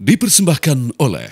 dipersembahkan oleh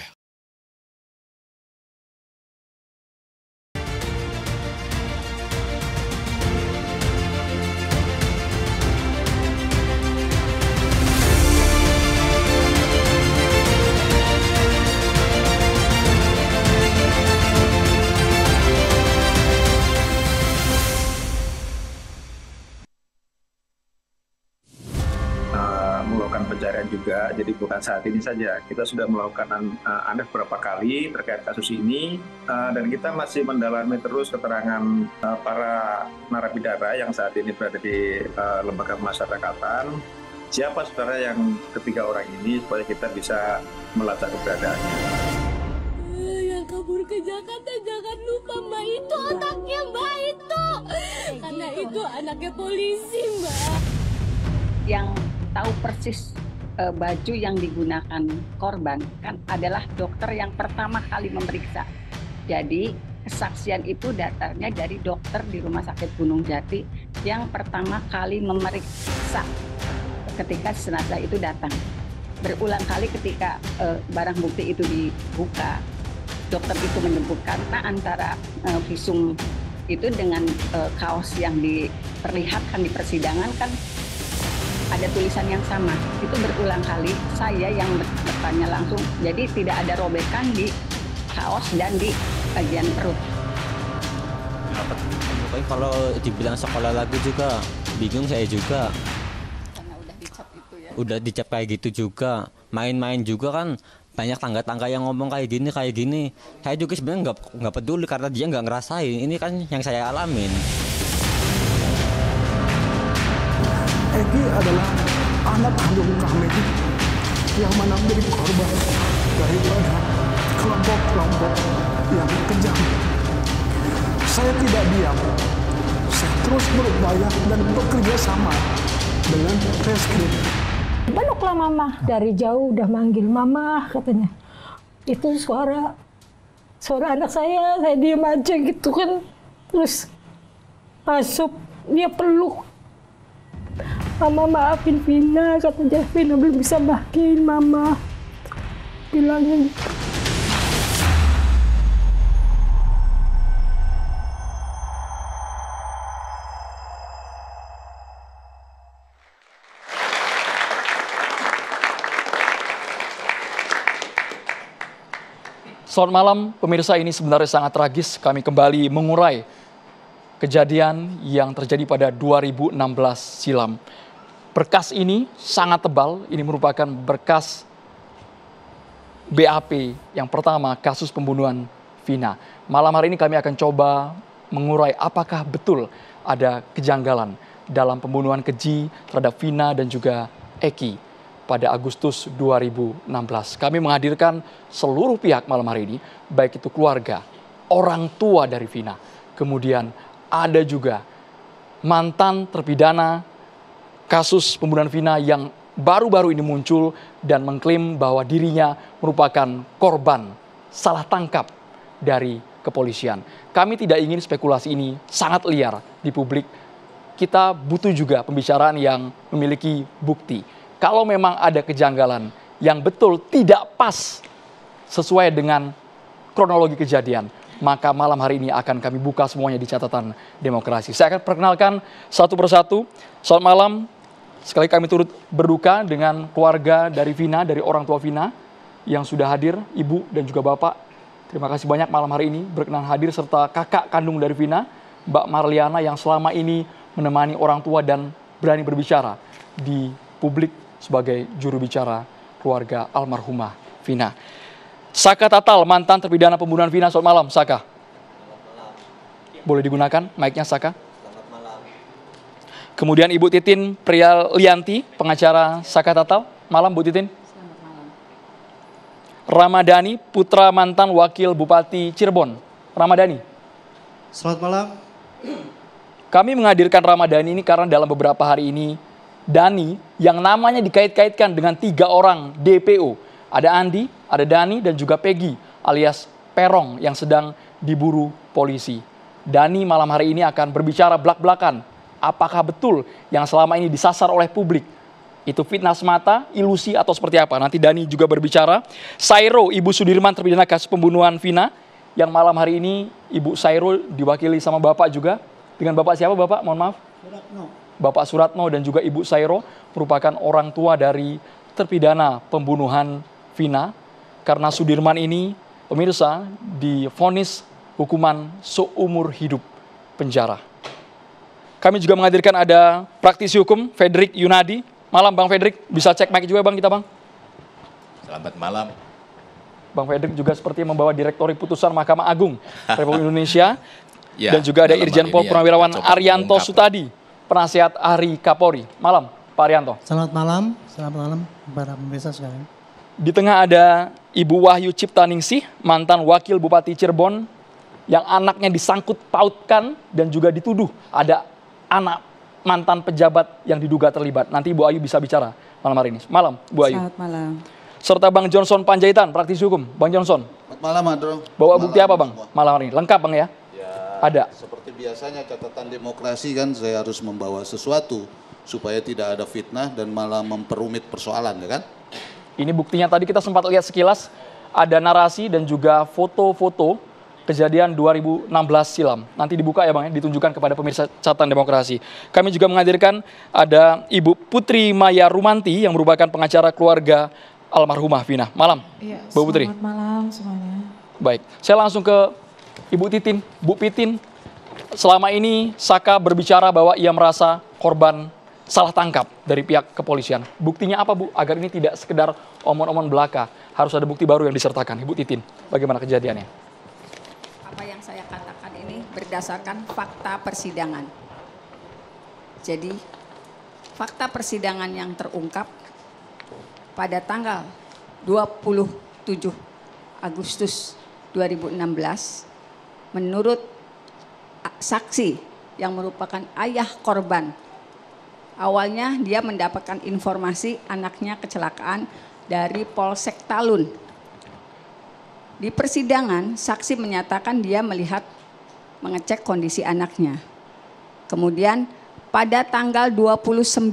jadi bukan saat ini saja. Kita sudah melakukan uh, aneh beberapa kali terkait kasus ini uh, dan kita masih mendalami terus keterangan uh, para narapidana yang saat ini berada di uh, lembaga pemasyarakatan. Siapa saudara yang ketiga orang ini supaya kita bisa melacak keberadaannya kabur ke Jakarta jangan lupa mbak itu otaknya mbak itu karena itu anaknya polisi mbak yang tahu persis uh, baju yang digunakan korban kan adalah dokter yang pertama kali memeriksa. Jadi kesaksian itu datarnya dari dokter di Rumah Sakit Gunung Jati yang pertama kali memeriksa ketika jenazah itu datang. Berulang kali ketika uh, barang bukti itu dibuka, dokter itu menyebutkan nah antara uh, visum itu dengan uh, kaos yang diperlihatkan di persidangan kan ada tulisan yang sama. Itu berulang kali saya yang bertanya langsung. Jadi tidak ada robekan di kaos dan di bagian perut. Kenapa? kalau dibilang sekolah lagi juga bingung saya juga. Karena udah dicap itu ya. Udah dicap kayak gitu juga. Main-main juga kan banyak tangga-tangga yang ngomong kayak gini kayak gini saya juga sebenarnya nggak nggak peduli karena dia nggak ngerasain ini kan yang saya alamin Eki adalah anak kandung kami yang mana menjadi korban dari kelompok-kelompok yang kejam. Saya tidak diam. Saya terus berupaya dan bekerja sama dengan reskrim. Beluklah mama dari jauh udah manggil mama katanya. Itu suara suara anak saya, saya diam aja gitu kan. Terus masuk dia peluk Mama maafin Vina, kata dia Vina belum bisa bahagiain Mama. bilangin. Selamat malam, pemirsa ini sebenarnya sangat tragis. Kami kembali mengurai kejadian yang terjadi pada 2016 silam. Berkas ini sangat tebal, ini merupakan berkas BAP yang pertama kasus pembunuhan Vina. Malam hari ini kami akan coba mengurai apakah betul ada kejanggalan dalam pembunuhan keji terhadap Vina dan juga Eki pada Agustus 2016. Kami menghadirkan seluruh pihak malam hari ini, baik itu keluarga, orang tua dari Vina, kemudian ada juga mantan terpidana kasus pembunuhan Vina yang baru-baru ini muncul dan mengklaim bahwa dirinya merupakan korban salah tangkap dari kepolisian. Kami tidak ingin spekulasi ini sangat liar di publik. Kita butuh juga pembicaraan yang memiliki bukti. Kalau memang ada kejanggalan yang betul tidak pas sesuai dengan kronologi kejadian, maka malam hari ini akan kami buka semuanya di catatan demokrasi. Saya akan perkenalkan satu persatu. Selamat malam, Sekali kami turut berduka dengan keluarga dari Vina, dari orang tua Vina yang sudah hadir, ibu dan juga bapak. Terima kasih banyak malam hari ini berkenan hadir serta kakak kandung dari Vina, Mbak Marliana yang selama ini menemani orang tua dan berani berbicara di publik sebagai juru bicara keluarga almarhumah Vina. Saka Tatal, mantan terpidana pembunuhan Vina, selamat malam Saka. Boleh digunakan mic-nya Saka? Kemudian Ibu Titin Prial Lianti, pengacara Saka Tatal. Malam Bu Titin. Selamat malam. Ramadhani, putra mantan wakil Bupati Cirebon. Ramadhani. Selamat malam. Kami menghadirkan Ramadhani ini karena dalam beberapa hari ini Dani yang namanya dikait-kaitkan dengan tiga orang DPO. Ada Andi, ada Dani, dan juga Peggy alias Perong yang sedang diburu polisi. Dani malam hari ini akan berbicara belak-belakan apakah betul yang selama ini disasar oleh publik itu fitnah semata, ilusi atau seperti apa? Nanti Dani juga berbicara. Sairo, Ibu Sudirman terpidana kasus pembunuhan Vina yang malam hari ini Ibu Sairo diwakili sama Bapak juga. Dengan Bapak siapa Bapak? Mohon maaf. Suratno. Bapak Suratno dan juga Ibu Sairo merupakan orang tua dari terpidana pembunuhan Vina karena Sudirman ini pemirsa difonis hukuman seumur hidup penjara. Kami juga menghadirkan ada praktisi hukum Fedrik Yunadi. Malam Bang Fedrik, bisa cek mic juga Bang kita Bang. Selamat malam. Bang Fedrik juga seperti membawa direktori putusan Mahkamah Agung Republik Indonesia. ya, dan juga ada Irjen Pol ya, Purnawirawan Arianto Sutadi, penasihat Ari Kapolri. Malam, Pak Arianto. Selamat malam, selamat malam para pemirsa sekalian. Di tengah ada Ibu Wahyu Cipta Ningsih, mantan wakil Bupati Cirebon, yang anaknya disangkut pautkan dan juga dituduh ada anak mantan pejabat yang diduga terlibat. Nanti Bu Ayu bisa bicara malam hari ini. Malam, Bu Ayu. Selamat malam. Serta Bang Johnson Panjaitan, praktisi hukum. Bang Johnson. Selamat Malam, Andro. Bawa malam, bukti apa, Bang? Semua. Malam hari ini. Lengkap, Bang, ya? ya? Ada. Seperti biasanya catatan demokrasi kan saya harus membawa sesuatu supaya tidak ada fitnah dan malah memperumit persoalan, ya kan? Ini buktinya tadi kita sempat lihat sekilas ada narasi dan juga foto-foto kejadian 2016 silam. Nanti dibuka ya Bang, ya, ditunjukkan kepada pemirsa catatan demokrasi. Kami juga menghadirkan ada Ibu Putri Maya Rumanti yang merupakan pengacara keluarga almarhumah Vina. Malam, ya, Bu Putri. Selamat malam semuanya. Baik, saya langsung ke Ibu Titin, Bu Pitin. Selama ini Saka berbicara bahwa ia merasa korban salah tangkap dari pihak kepolisian. Buktinya apa Bu? Agar ini tidak sekedar omon-omon belaka. Harus ada bukti baru yang disertakan. Ibu Titin, bagaimana kejadiannya? berdasarkan fakta persidangan. Jadi fakta persidangan yang terungkap pada tanggal 27 Agustus 2016 menurut saksi yang merupakan ayah korban awalnya dia mendapatkan informasi anaknya kecelakaan dari Polsek Talun di persidangan, saksi menyatakan dia melihat mengecek kondisi anaknya. Kemudian pada tanggal 29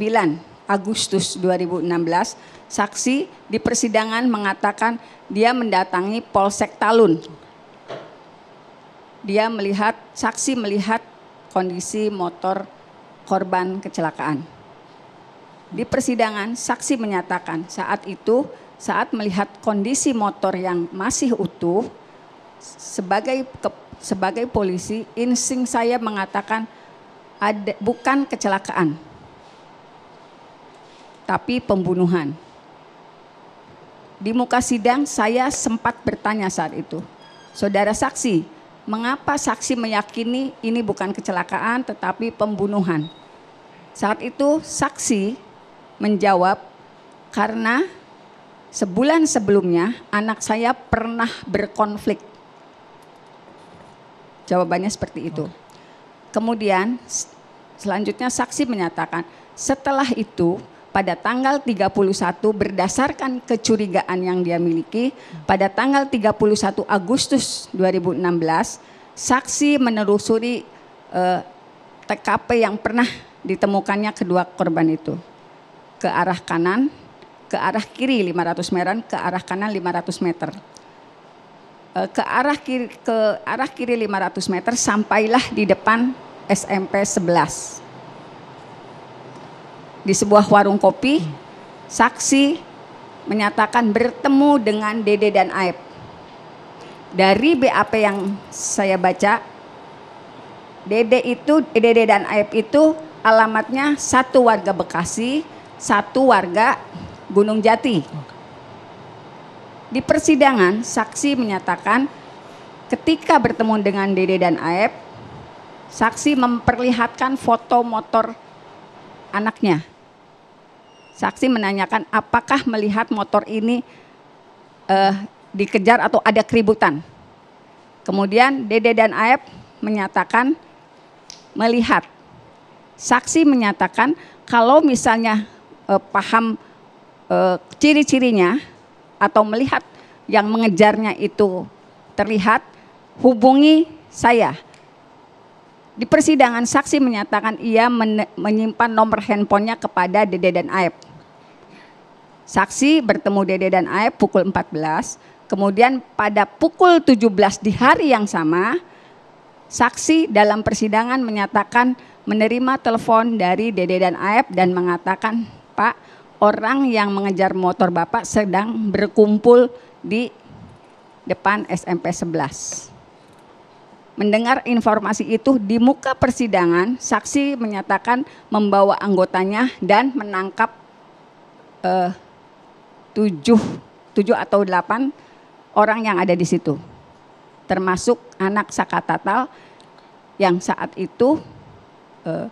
Agustus 2016, saksi di persidangan mengatakan dia mendatangi Polsek Talun. Dia melihat saksi melihat kondisi motor korban kecelakaan. Di persidangan saksi menyatakan saat itu saat melihat kondisi motor yang masih utuh sebagai sebagai polisi, insting saya mengatakan ada bukan kecelakaan, tapi pembunuhan. Di muka sidang saya sempat bertanya saat itu, saudara saksi, mengapa saksi meyakini ini bukan kecelakaan tetapi pembunuhan? Saat itu saksi menjawab karena sebulan sebelumnya anak saya pernah berkonflik Jawabannya seperti itu. Oh. Kemudian selanjutnya saksi menyatakan, setelah itu pada tanggal 31 berdasarkan kecurigaan yang dia miliki pada tanggal 31 Agustus 2016 saksi menelusuri eh, TKP yang pernah ditemukannya kedua korban itu ke arah kanan ke arah kiri 500 meter ke arah kanan 500 meter Eh, ke arah kiri ke arah kiri 500 meter sampailah di depan SMP 11. Di sebuah warung kopi, saksi menyatakan bertemu dengan Dede dan Aep Dari BAP yang saya baca, Dede itu Dede dan Aep itu alamatnya satu warga Bekasi, satu warga Gunung Jati. Oke. Di persidangan, saksi menyatakan ketika bertemu dengan Dede dan Aep, saksi memperlihatkan foto motor anaknya. Saksi menanyakan apakah melihat motor ini eh, dikejar atau ada keributan. Kemudian Dede dan Aep menyatakan melihat. Saksi menyatakan kalau misalnya eh, paham eh, ciri-cirinya atau melihat yang mengejarnya itu terlihat, hubungi saya. Di persidangan saksi menyatakan ia menyimpan nomor handphonenya kepada Dede dan Aep. Saksi bertemu Dede dan Aep pukul 14, kemudian pada pukul 17 di hari yang sama, saksi dalam persidangan menyatakan menerima telepon dari Dede dan Aep dan mengatakan, Pak, orang yang mengejar motor Bapak sedang berkumpul di depan SMP 11. Mendengar informasi itu di muka persidangan, saksi menyatakan membawa anggotanya dan menangkap eh, tujuh, tujuh atau delapan orang yang ada di situ, termasuk anak Sakatatal yang saat itu eh,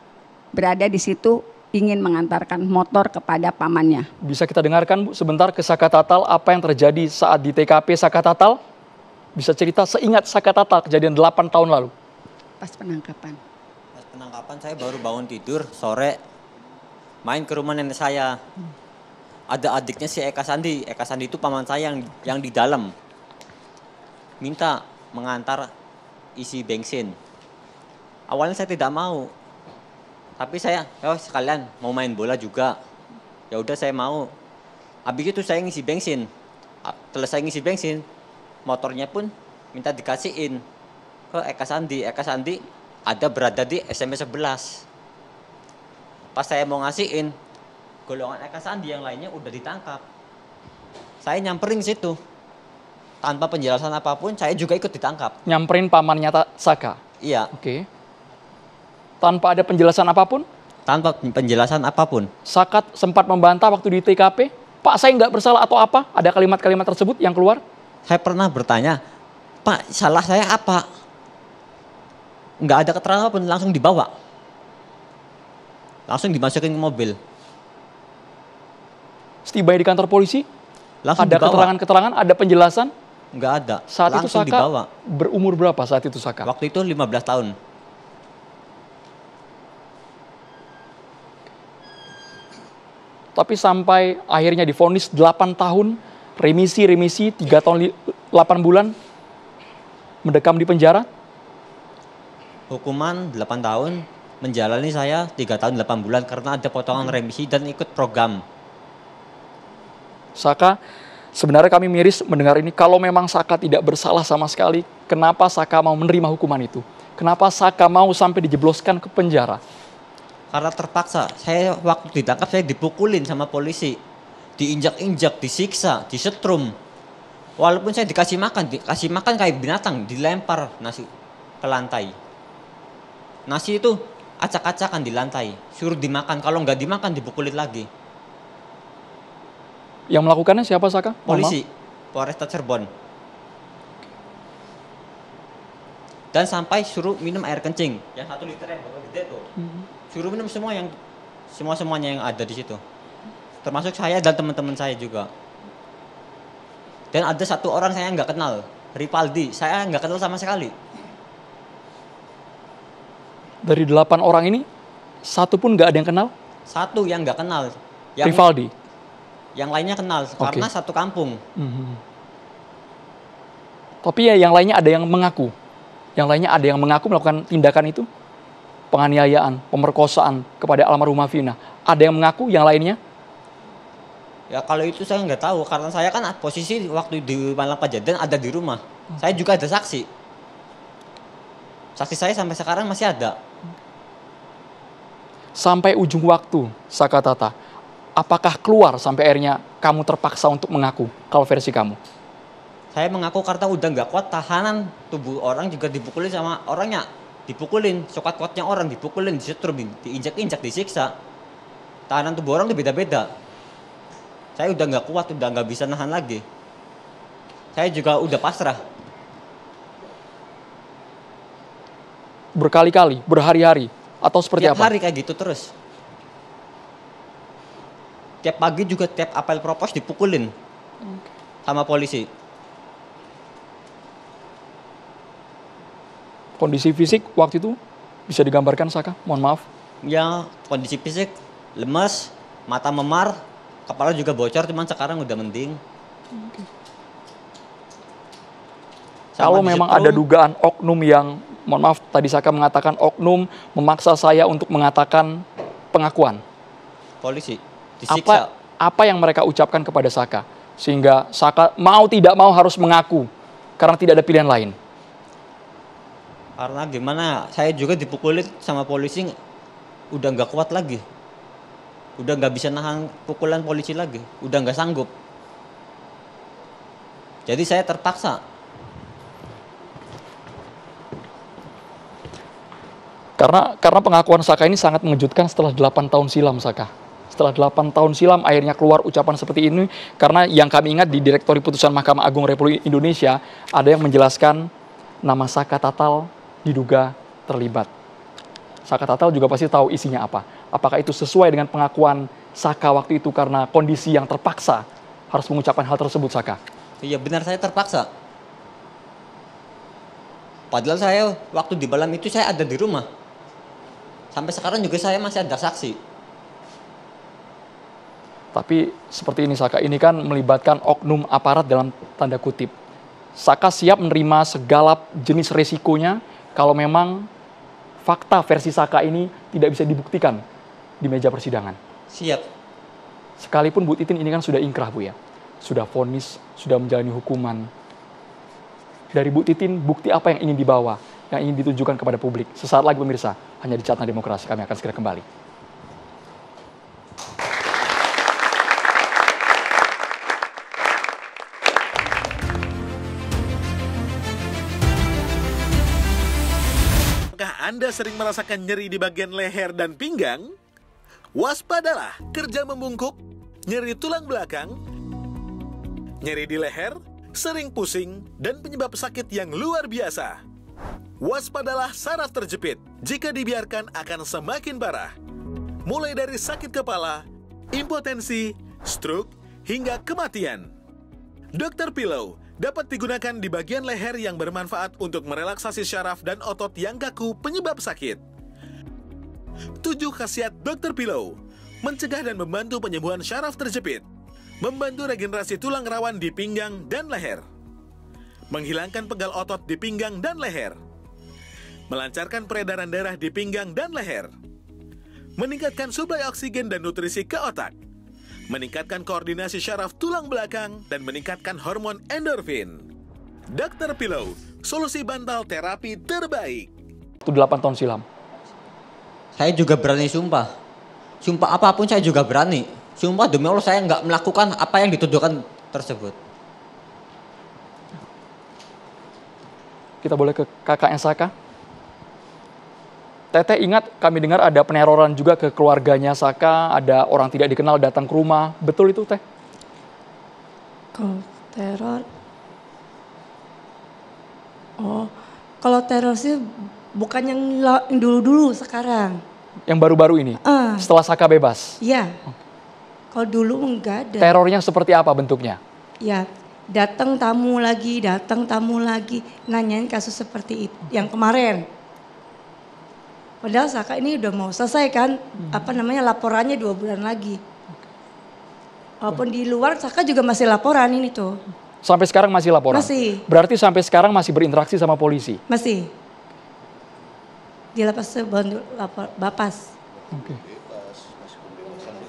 berada di situ ingin mengantarkan motor kepada pamannya. Bisa kita dengarkan Bu sebentar ke Saka Tatal apa yang terjadi saat di TKP Saka Tatal? Bisa cerita seingat Saka Tatal kejadian 8 tahun lalu? Pas penangkapan. Pas penangkapan saya baru bangun tidur sore main ke rumah nenek saya. Ada adiknya si Eka Sandi. Eka Sandi itu paman saya yang yang di dalam. Minta mengantar isi bensin. Awalnya saya tidak mau, tapi saya, oh sekalian mau main bola juga. Ya udah saya mau. Abis itu saya ngisi bensin. Ah, Selesai ngisi bensin, motornya pun minta dikasihin ke Eka Sandi. Eka Sandi ada berada di SMP 11. Pas saya mau ngasihin, golongan Eka Sandi yang lainnya udah ditangkap. Saya nyamperin situ. Tanpa penjelasan apapun, saya juga ikut ditangkap. Nyamperin pamannya Saka? Iya. Oke. Okay tanpa ada penjelasan apapun? Tanpa penjelasan apapun. Sakat sempat membantah waktu di TKP, Pak saya nggak bersalah atau apa? Ada kalimat-kalimat tersebut yang keluar? Saya pernah bertanya, Pak salah saya apa? Nggak ada keterangan apapun, langsung dibawa. Langsung dimasukin ke mobil. Setibanya di kantor polisi, langsung ada keterangan-keterangan, ada penjelasan? Nggak ada. Saat langsung itu Saka dibawa. berumur berapa saat itu Saka? Waktu itu 15 tahun. tapi sampai akhirnya difonis 8 tahun, remisi-remisi 3 tahun 8 bulan, mendekam di penjara? Hukuman 8 tahun, menjalani saya 3 tahun 8 bulan karena ada potongan remisi dan ikut program. Saka, sebenarnya kami miris mendengar ini, kalau memang Saka tidak bersalah sama sekali, kenapa Saka mau menerima hukuman itu? Kenapa Saka mau sampai dijebloskan ke penjara? karena terpaksa. Saya waktu ditangkap saya dipukulin sama polisi, diinjak-injak, disiksa, disetrum. Walaupun saya dikasih makan, dikasih makan kayak binatang, dilempar nasi ke lantai. Nasi itu acak-acakan di lantai, suruh dimakan. Kalau nggak dimakan dipukulin lagi. Yang melakukannya siapa Saka? Polisi, Polresta Cirebon. Dan sampai suruh minum air kencing, yang satu liter yang gede tuh. Mm -hmm suruh minum semua yang semua semuanya yang ada di situ termasuk saya dan teman-teman saya juga dan ada satu orang saya nggak kenal Ripaldi saya nggak kenal sama sekali dari delapan orang ini satu pun nggak ada yang kenal satu yang nggak kenal yang, Rivaldi yang lainnya kenal okay. karena satu kampung mm-hmm. tapi ya yang lainnya ada yang mengaku yang lainnya ada yang mengaku melakukan tindakan itu penganiayaan, pemerkosaan kepada almarhumah Vina? Ada yang mengaku, yang lainnya? Ya kalau itu saya nggak tahu karena saya kan posisi waktu di malam kejadian ada di rumah. Hmm. Saya juga ada saksi. Saksi saya sampai sekarang masih ada. Sampai ujung waktu, Saka Tata, apakah keluar sampai akhirnya kamu terpaksa untuk mengaku kalau versi kamu? Saya mengaku karena udah nggak kuat tahanan tubuh orang juga dipukuli sama orangnya dipukulin sokat kuatnya orang dipukulin disetrumin, diinjak injak disiksa tahanan tubuh orang lebih beda beda saya udah nggak kuat udah nggak bisa nahan lagi saya juga udah pasrah berkali-kali berhari-hari atau seperti tiap apa? hari kayak gitu terus tiap pagi juga tiap apel propos dipukulin sama polisi Kondisi fisik waktu itu bisa digambarkan Saka? Mohon maaf. Ya, kondisi fisik lemas, mata memar, kepala juga bocor cuman sekarang udah mending. Okay. Kalau memang ada dugaan oknum yang mohon maaf tadi Saka mengatakan oknum memaksa saya untuk mengatakan pengakuan. Polisi disiksa. Apa apa yang mereka ucapkan kepada Saka sehingga Saka mau tidak mau harus mengaku karena tidak ada pilihan lain karena gimana saya juga dipukulin sama polisi udah nggak kuat lagi udah nggak bisa nahan pukulan polisi lagi udah nggak sanggup jadi saya terpaksa karena karena pengakuan Saka ini sangat mengejutkan setelah 8 tahun silam Saka setelah 8 tahun silam akhirnya keluar ucapan seperti ini karena yang kami ingat di Direktori Putusan Mahkamah Agung Republik Indonesia ada yang menjelaskan nama Saka Tatal diduga terlibat. Saka Tatal juga pasti tahu isinya apa. Apakah itu sesuai dengan pengakuan Saka waktu itu karena kondisi yang terpaksa harus mengucapkan hal tersebut, Saka? Iya, benar saya terpaksa. Padahal saya waktu di malam itu saya ada di rumah. Sampai sekarang juga saya masih ada saksi. Tapi seperti ini Saka, ini kan melibatkan oknum aparat dalam tanda kutip. Saka siap menerima segala jenis resikonya kalau memang fakta versi Saka ini tidak bisa dibuktikan di meja persidangan. Siap. Sekalipun Bu Titin ini kan sudah ingkrah Bu ya. Sudah vonis, sudah menjalani hukuman. Dari Bu Titin, bukti apa yang ingin dibawa, yang ingin ditunjukkan kepada publik? Sesaat lagi pemirsa, hanya di Catatan Demokrasi kami akan segera kembali. Anda sering merasakan nyeri di bagian leher dan pinggang, waspadalah kerja membungkuk, nyeri tulang belakang, nyeri di leher, sering pusing, dan penyebab sakit yang luar biasa. Waspadalah saraf terjepit, jika dibiarkan akan semakin parah. Mulai dari sakit kepala, impotensi, stroke, hingga kematian. Dokter Pillow dapat digunakan di bagian leher yang bermanfaat untuk merelaksasi syaraf dan otot yang kaku penyebab sakit. 7 khasiat Dr. Pillow Mencegah dan membantu penyembuhan syaraf terjepit Membantu regenerasi tulang rawan di pinggang dan leher Menghilangkan pegal otot di pinggang dan leher Melancarkan peredaran darah di pinggang dan leher Meningkatkan suplai oksigen dan nutrisi ke otak meningkatkan koordinasi syaraf tulang belakang, dan meningkatkan hormon endorfin. Dr. Pillow, solusi bantal terapi terbaik. Itu 8 tahun silam. Saya juga berani sumpah. Sumpah apapun saya juga berani. Sumpah demi Allah saya nggak melakukan apa yang dituduhkan tersebut. Kita boleh ke kakaknya Saka. Teteh ingat kami dengar ada peneroran juga ke keluarganya Saka, ada orang tidak dikenal datang ke rumah. Betul itu, Teh? Kalau teror Oh, kalau teror sih bukan yang dulu-dulu sekarang. Yang baru-baru ini? Uh, setelah Saka bebas? Iya. Kalau dulu enggak ada. Terornya seperti apa bentuknya? Ya, datang tamu lagi, datang tamu lagi, nanyain kasus seperti itu, yang kemarin. Padahal Saka ini udah mau selesai kan, hmm. apa namanya laporannya dua bulan lagi. Walaupun di luar Saka juga masih laporan ini tuh. Sampai sekarang masih laporan. Masih. Berarti sampai sekarang masih berinteraksi sama polisi. Masih. Di lapas bantu lapor Bapas. Oke. Okay.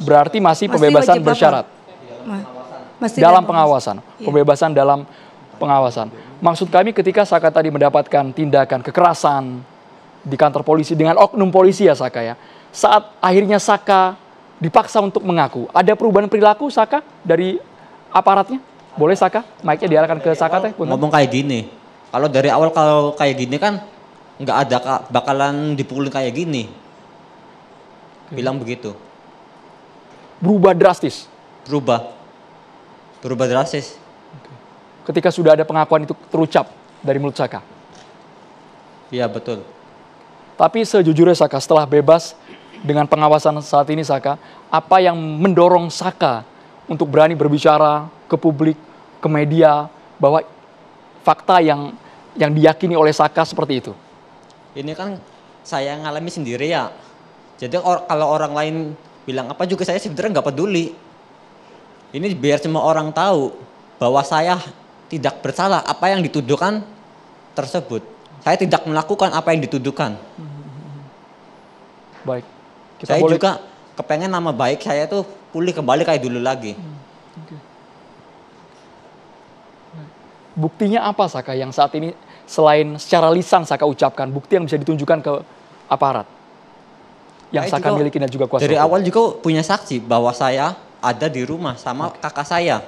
Berarti masih, masih pembebasan bersyarat. Ma masih dalam pengawasan. pengawasan. Iya. Pembebasan dalam pengawasan. Maksud kami ketika Saka tadi mendapatkan tindakan kekerasan, di kantor polisi dengan oknum polisi ya Saka ya. Saat akhirnya Saka dipaksa untuk mengaku, ada perubahan perilaku Saka dari aparatnya? Boleh Saka? Mic-nya diarahkan ke Saka teh. Punten. Ngomong kayak gini. Kalau dari awal kalau kayak gini kan nggak ada kak bakalan dipukulin kayak gini. Bilang begitu. Berubah drastis. Berubah. Berubah drastis. Ketika sudah ada pengakuan itu terucap dari mulut Saka. Iya betul. Tapi sejujurnya Saka setelah bebas dengan pengawasan saat ini Saka, apa yang mendorong Saka untuk berani berbicara ke publik, ke media bahwa fakta yang yang diyakini oleh Saka seperti itu? Ini kan saya ngalami sendiri ya. Jadi or, kalau orang lain bilang apa juga saya sebenarnya nggak peduli. Ini biar semua orang tahu bahwa saya tidak bersalah apa yang dituduhkan tersebut. Saya tidak melakukan apa yang dituduhkan. Hmm. Baik. Kita saya boleh... juga kepengen nama baik saya tuh pulih kembali kayak dulu lagi. Hmm, bukti Buktinya apa Saka yang saat ini selain secara lisan Saka ucapkan, bukti yang bisa ditunjukkan ke aparat? Yang saya Saka juga, miliki dan juga kuasa. Dari awal juga punya saksi bahwa saya ada di rumah sama okay. kakak saya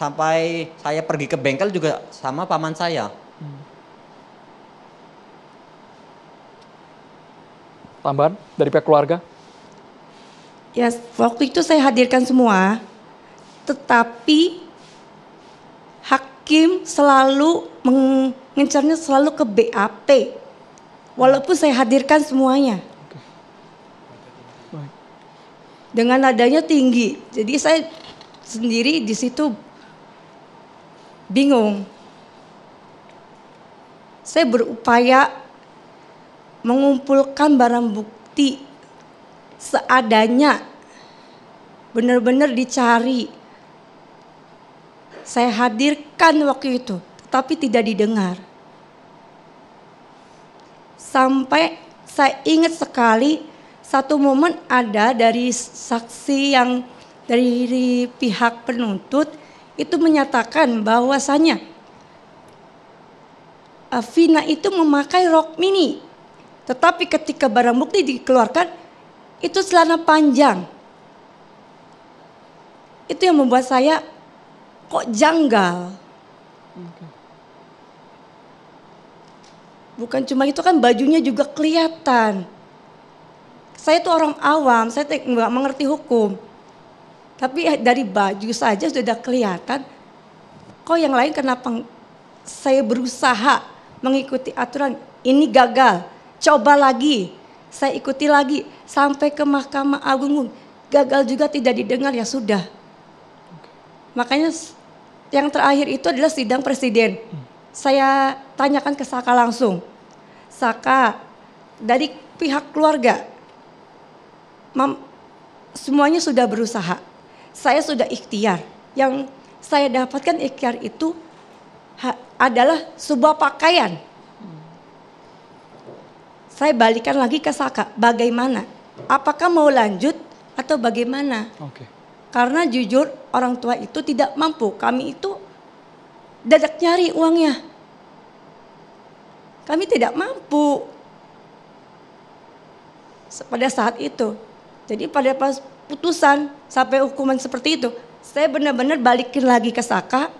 sampai saya pergi ke bengkel juga sama paman saya. Hmm. Tambahan dari pihak keluarga? Ya, waktu itu saya hadirkan semua, tetapi hakim selalu mengincarnya selalu ke BAP, walaupun saya hadirkan semuanya dengan adanya tinggi. Jadi saya sendiri di situ bingung. Saya berupaya mengumpulkan barang bukti seadanya, benar-benar dicari. Saya hadirkan waktu itu, tapi tidak didengar. Sampai saya ingat sekali satu momen ada dari saksi yang dari pihak penuntut itu menyatakan bahwasanya Vina itu memakai rok mini. Tetapi ketika barang bukti dikeluarkan itu celana panjang. Itu yang membuat saya kok janggal. Bukan cuma itu kan bajunya juga kelihatan. Saya itu orang awam, saya nggak mengerti hukum tapi eh, dari baju saja sudah kelihatan. Kok yang lain kenapa saya berusaha mengikuti aturan. Ini gagal. Coba lagi. Saya ikuti lagi. Sampai ke Mahkamah Agung. Gagal juga tidak didengar ya sudah. Makanya yang terakhir itu adalah sidang presiden. Saya tanyakan ke Saka langsung. Saka, dari pihak keluarga, semuanya sudah berusaha saya sudah ikhtiar. Yang saya dapatkan ikhtiar itu adalah sebuah pakaian. Saya balikan lagi ke Saka, bagaimana? Apakah mau lanjut atau bagaimana? Okay. Karena jujur orang tua itu tidak mampu, kami itu dadak nyari uangnya. Kami tidak mampu pada saat itu. Jadi pada pas putusan sampai hukuman seperti itu, saya benar-benar balikin lagi ke Saka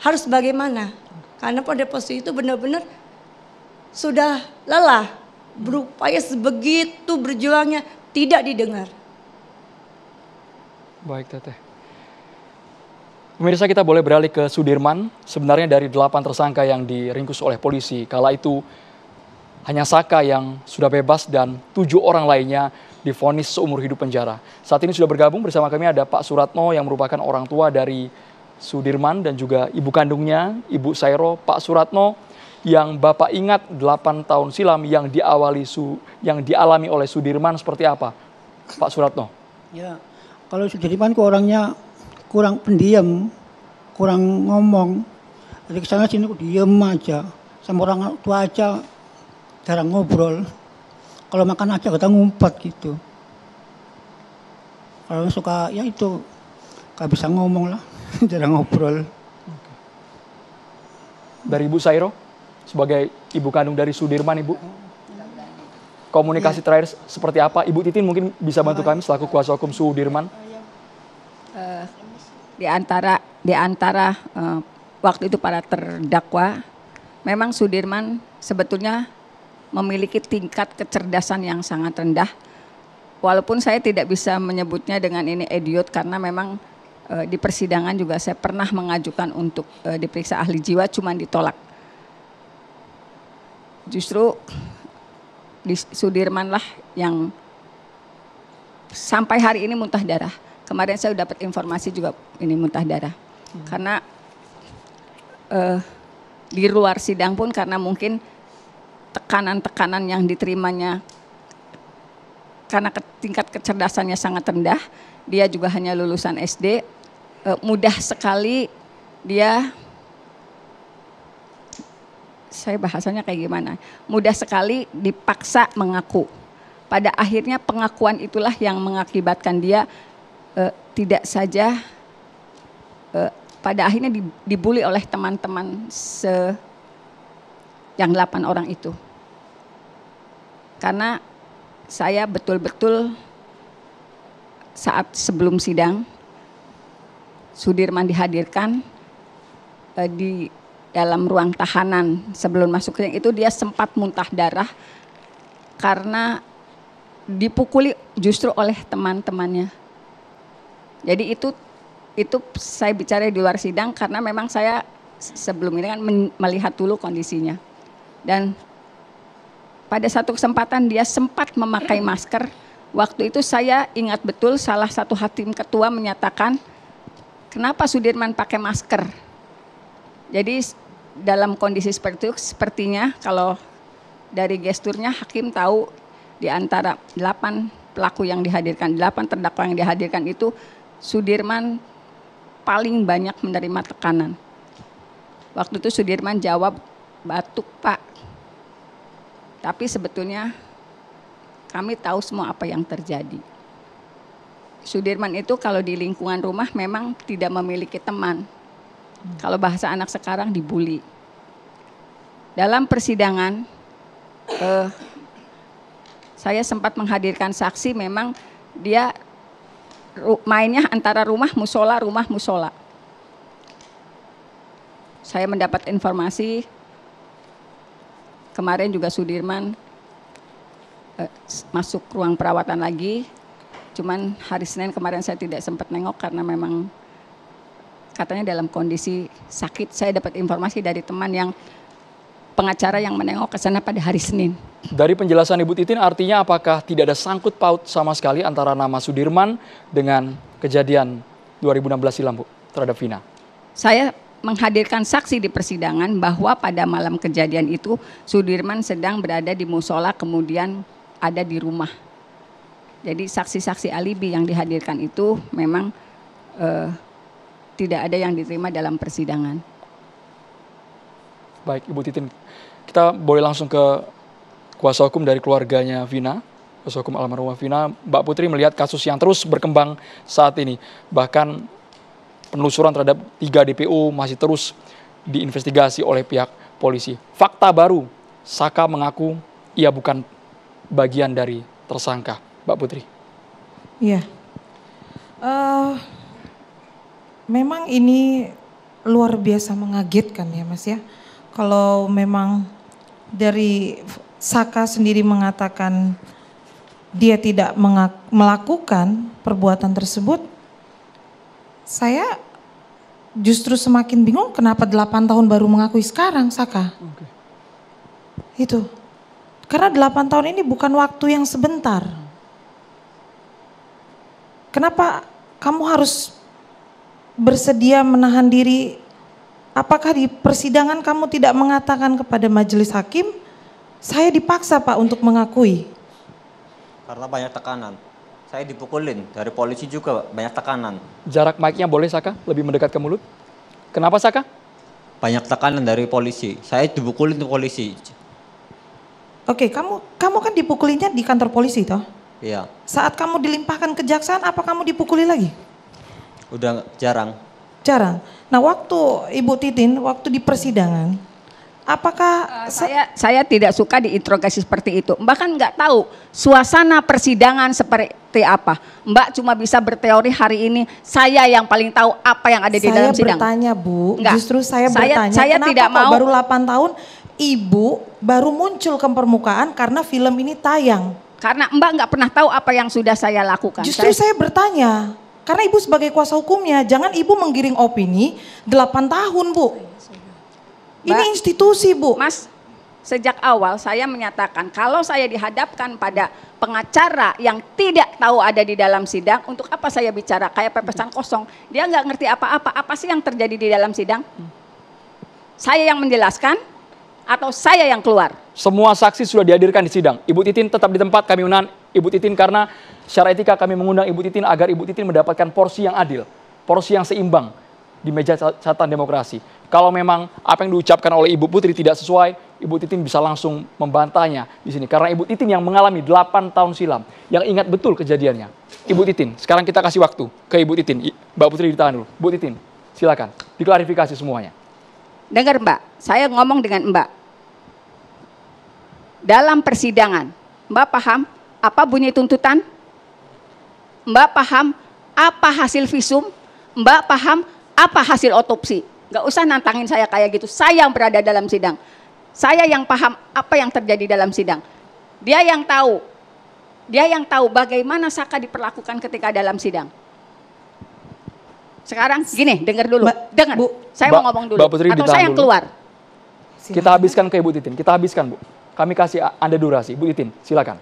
harus bagaimana? Karena pada posisi itu benar-benar sudah lelah, berupaya sebegitu berjuangnya tidak didengar. Baik Teteh. Pemirsa kita boleh beralih ke Sudirman. Sebenarnya dari delapan tersangka yang diringkus oleh polisi, kala itu hanya Saka yang sudah bebas dan tujuh orang lainnya difonis seumur hidup penjara. Saat ini sudah bergabung bersama kami ada Pak Suratno yang merupakan orang tua dari Sudirman dan juga ibu kandungnya, Ibu Sairo. Pak Suratno yang Bapak ingat 8 tahun silam yang diawali su, yang dialami oleh Sudirman seperti apa? Pak Suratno. Ya, kalau Sudirman kok orangnya kurang pendiam, kurang ngomong. Dari sana sini kok diem aja. Sama orang tua aja jarang ngobrol. Kalau makan aja kita ngumpet gitu. Kalau suka ya itu gak bisa ngomong lah, jarang ngobrol. Dari Ibu Sairo, sebagai ibu kandung dari Sudirman, Ibu, komunikasi ya. terakhir seperti apa? Ibu Titin mungkin bisa bantu kami selaku kuasa hukum Sudirman. Oh, iya. eh, di antara di antara uh, waktu itu para terdakwa, memang Sudirman sebetulnya memiliki tingkat kecerdasan yang sangat rendah. Walaupun saya tidak bisa menyebutnya dengan ini idiot karena memang e, di persidangan juga saya pernah mengajukan untuk e, diperiksa ahli jiwa cuman ditolak. Justru di Sudirman yang sampai hari ini muntah darah. Kemarin saya dapat informasi juga ini muntah darah. Hmm. Karena e, di luar sidang pun karena mungkin tekanan-tekanan yang diterimanya karena tingkat kecerdasannya sangat rendah, dia juga hanya lulusan SD, e, mudah sekali dia saya bahasanya kayak gimana? Mudah sekali dipaksa mengaku. Pada akhirnya pengakuan itulah yang mengakibatkan dia eh, tidak saja eh, pada akhirnya dibully oleh teman-teman se yang delapan orang itu. Karena saya betul-betul saat sebelum sidang Sudirman dihadirkan eh, di dalam ruang tahanan sebelum masuk ke itu dia sempat muntah darah karena dipukuli justru oleh teman-temannya. Jadi itu itu saya bicara di luar sidang karena memang saya sebelum ini kan melihat dulu kondisinya. Dan pada satu kesempatan dia sempat memakai masker. Waktu itu saya ingat betul salah satu hakim ketua menyatakan, kenapa Sudirman pakai masker? Jadi dalam kondisi seperti itu, sepertinya kalau dari gesturnya hakim tahu di antara delapan pelaku yang dihadirkan, delapan terdakwa yang dihadirkan itu Sudirman paling banyak menerima tekanan. Waktu itu Sudirman jawab, batuk pak, tapi sebetulnya kami tahu semua apa yang terjadi. Sudirman itu kalau di lingkungan rumah memang tidak memiliki teman. Kalau bahasa anak sekarang dibully. Dalam persidangan, eh, saya sempat menghadirkan saksi memang dia mainnya antara rumah musola, rumah musola. Saya mendapat informasi kemarin juga Sudirman eh, masuk ruang perawatan lagi. Cuman hari Senin kemarin saya tidak sempat nengok karena memang katanya dalam kondisi sakit. Saya dapat informasi dari teman yang pengacara yang menengok ke sana pada hari Senin. Dari penjelasan Ibu Titin artinya apakah tidak ada sangkut paut sama sekali antara nama Sudirman dengan kejadian 2016 silam Bu terhadap Vina? Saya menghadirkan saksi di persidangan bahwa pada malam kejadian itu Sudirman sedang berada di musola kemudian ada di rumah. Jadi saksi-saksi alibi yang dihadirkan itu memang eh, tidak ada yang diterima dalam persidangan. Baik, Ibu Titin, kita boleh langsung ke kuasa hukum dari keluarganya Vina, kuasa hukum almarhumah Vina. Mbak Putri melihat kasus yang terus berkembang saat ini, bahkan penelusuran terhadap tiga DPO masih terus diinvestigasi oleh pihak polisi. Fakta baru, Saka mengaku ia bukan bagian dari tersangka. Mbak Putri. Iya. Uh, memang ini luar biasa mengagetkan ya Mas ya. Kalau memang dari Saka sendiri mengatakan dia tidak melakukan perbuatan tersebut, saya justru semakin bingung kenapa 8 tahun baru mengakui sekarang, Saka. Okay. Itu. Karena 8 tahun ini bukan waktu yang sebentar. Kenapa kamu harus bersedia menahan diri? Apakah di persidangan kamu tidak mengatakan kepada majelis hakim, saya dipaksa Pak untuk mengakui? Karena banyak tekanan. Saya dipukulin dari polisi juga, banyak tekanan. Jarak mic-nya boleh Saka lebih mendekat ke mulut? Kenapa Saka? Banyak tekanan dari polisi. Saya dipukulin tuh polisi. Oke, kamu kamu kan dipukulinya di kantor polisi toh? Iya. Saat kamu dilimpahkan kejaksaan apa kamu dipukuli lagi? Udah jarang. Jarang. Nah, waktu Ibu Titin waktu di persidangan, Apakah uh, saya saya tidak suka diinterogasi seperti itu. Mbak kan nggak tahu suasana persidangan seperti apa. Mbak cuma bisa berteori hari ini. Saya yang paling tahu apa yang ada di saya dalam sidang. Saya bertanya Bu, Enggak. justru saya, saya bertanya. Saya kenapa tidak mau baru 8 tahun ibu baru muncul ke permukaan karena film ini tayang. Karena Mbak nggak pernah tahu apa yang sudah saya lakukan. Justru saya, saya bertanya. Karena ibu sebagai kuasa hukumnya, jangan ibu menggiring opini 8 tahun bu. Ini institusi, Bu. Mas, sejak awal saya menyatakan kalau saya dihadapkan pada pengacara yang tidak tahu ada di dalam sidang, untuk apa saya bicara? Kayak pepesan kosong. Dia nggak ngerti apa-apa. Apa sih yang terjadi di dalam sidang? Saya yang menjelaskan atau saya yang keluar? Semua saksi sudah dihadirkan di sidang. Ibu Titin tetap di tempat kami undang Ibu Titin karena secara etika kami mengundang Ibu Titin agar Ibu Titin mendapatkan porsi yang adil, porsi yang seimbang di meja catatan demokrasi kalau memang apa yang diucapkan oleh Ibu Putri tidak sesuai, Ibu Titin bisa langsung membantahnya di sini. Karena Ibu Titin yang mengalami 8 tahun silam, yang ingat betul kejadiannya. Ibu Titin, sekarang kita kasih waktu ke Ibu Titin. Mbak Putri ditahan dulu. Ibu Titin, silakan diklarifikasi semuanya. Dengar Mbak, saya ngomong dengan Mbak. Dalam persidangan, Mbak paham apa bunyi tuntutan? Mbak paham apa hasil visum? Mbak paham apa hasil otopsi? Gak usah nantangin saya kayak gitu. Saya yang berada dalam sidang. Saya yang paham apa yang terjadi dalam sidang. Dia yang tahu. Dia yang tahu bagaimana Saka diperlakukan ketika dalam sidang. Sekarang gini, dengar dulu. Dengar. Bu, saya mau ngomong dulu. Putri, Atau saya yang dulu. keluar. Silahkan. Kita habiskan ke Ibu Titin. Kita habiskan, Bu. Kami kasih Anda durasi. Ibu Titin, silakan.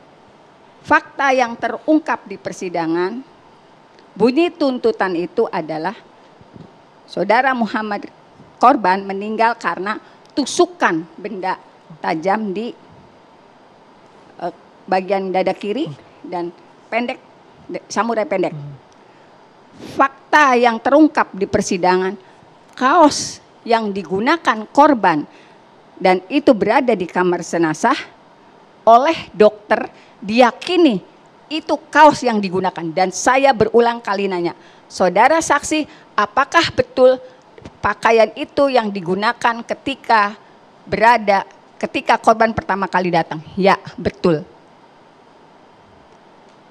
Fakta yang terungkap di persidangan, bunyi tuntutan itu adalah saudara Muhammad korban meninggal karena tusukan benda tajam di eh, bagian dada kiri dan pendek samurai pendek. Fakta yang terungkap di persidangan, kaos yang digunakan korban dan itu berada di kamar senasah oleh dokter diyakini itu kaos yang digunakan dan saya berulang kali nanya, saudara saksi apakah betul pakaian itu yang digunakan ketika berada ketika korban pertama kali datang? Ya, betul.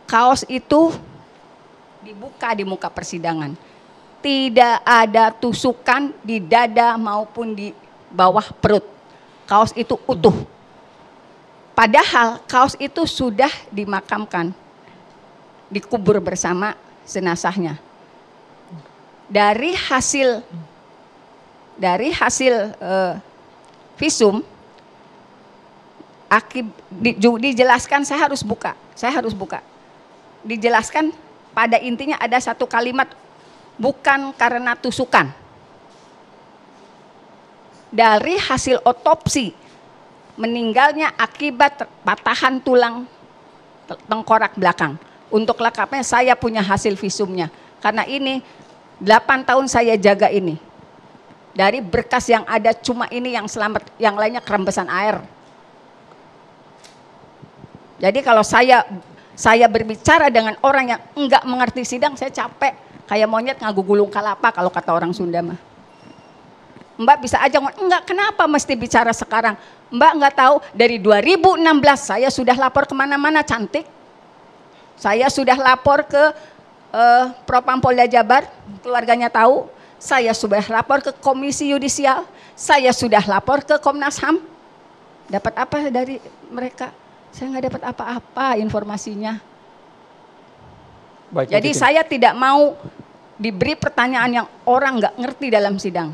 Kaos itu dibuka di muka persidangan. Tidak ada tusukan di dada maupun di bawah perut. Kaos itu utuh. Padahal kaos itu sudah dimakamkan, dikubur bersama jenazahnya dari hasil dari hasil uh, visum akib, di, dijelaskan saya harus buka, saya harus buka. Dijelaskan pada intinya ada satu kalimat bukan karena tusukan. Dari hasil otopsi meninggalnya akibat patahan tulang tengkorak belakang. Untuk lengkapnya saya punya hasil visumnya. Karena ini 8 tahun saya jaga ini. Dari berkas yang ada cuma ini yang selamat, yang lainnya kerembesan air. Jadi kalau saya saya berbicara dengan orang yang enggak mengerti sidang, saya capek. Kayak monyet ngagu gulung kalapa kalau kata orang Sunda mah. Mbak bisa aja ngomong, enggak kenapa mesti bicara sekarang. Mbak enggak tahu dari 2016 saya sudah lapor kemana-mana cantik. Saya sudah lapor ke uh, Propam Polda Jabar, keluarganya tahu, saya sudah lapor ke Komisi Yudisial, saya sudah lapor ke Komnas HAM. Dapat apa dari mereka? Saya nggak dapat apa-apa informasinya. Baik, Jadi saya tidak mau diberi pertanyaan yang orang nggak ngerti dalam sidang.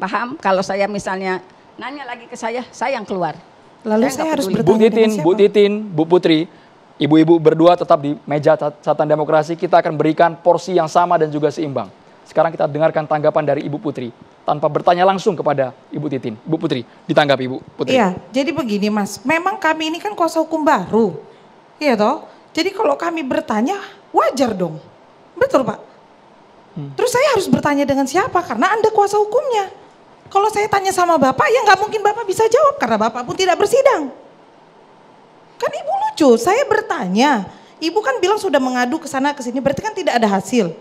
Paham? Kalau saya misalnya nanya lagi ke saya, saya yang keluar. Lalu saya, saya harus bertanya Bu Titin, Bu Titin, Bu Putri, Ibu-ibu berdua tetap di meja catatan demokrasi, kita akan berikan porsi yang sama dan juga seimbang. Sekarang kita dengarkan tanggapan dari Ibu Putri tanpa bertanya langsung kepada Ibu Titin. Ibu Putri, ditanggapi Ibu Putri. Iya, jadi begini Mas, memang kami ini kan kuasa hukum baru. Iya toh? Jadi kalau kami bertanya, wajar dong. Betul Pak? Hmm. Terus saya harus bertanya dengan siapa? Karena Anda kuasa hukumnya. Kalau saya tanya sama Bapak, ya nggak mungkin Bapak bisa jawab karena Bapak pun tidak bersidang. Kan ibu lucu, saya bertanya. Ibu kan bilang sudah mengadu ke sana ke sini, berarti kan tidak ada hasil.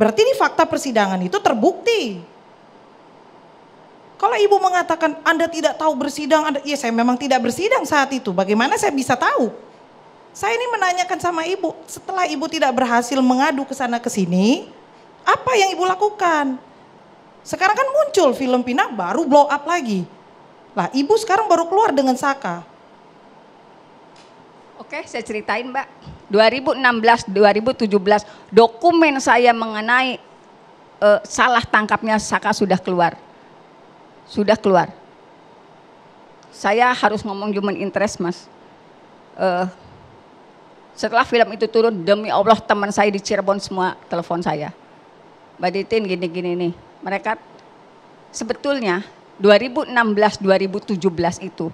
Berarti ini fakta persidangan itu terbukti. Kalau ibu mengatakan Anda tidak tahu bersidang, anda, ya saya memang tidak bersidang saat itu. Bagaimana saya bisa tahu? Saya ini menanyakan sama ibu, setelah ibu tidak berhasil mengadu ke sana ke sini, apa yang ibu lakukan? Sekarang kan muncul film Pina baru blow up lagi. Lah ibu sekarang baru keluar dengan Saka. Oke, saya ceritain Mbak. 2016, 2017 dokumen saya mengenai eh, salah tangkapnya Saka sudah keluar. Sudah keluar. Saya harus ngomong human interest, Mas. Eh, setelah film itu turun, demi Allah teman saya di Cirebon semua telepon saya. Mbak Ditin gini-gini nih. Mereka sebetulnya 2016 2017 itu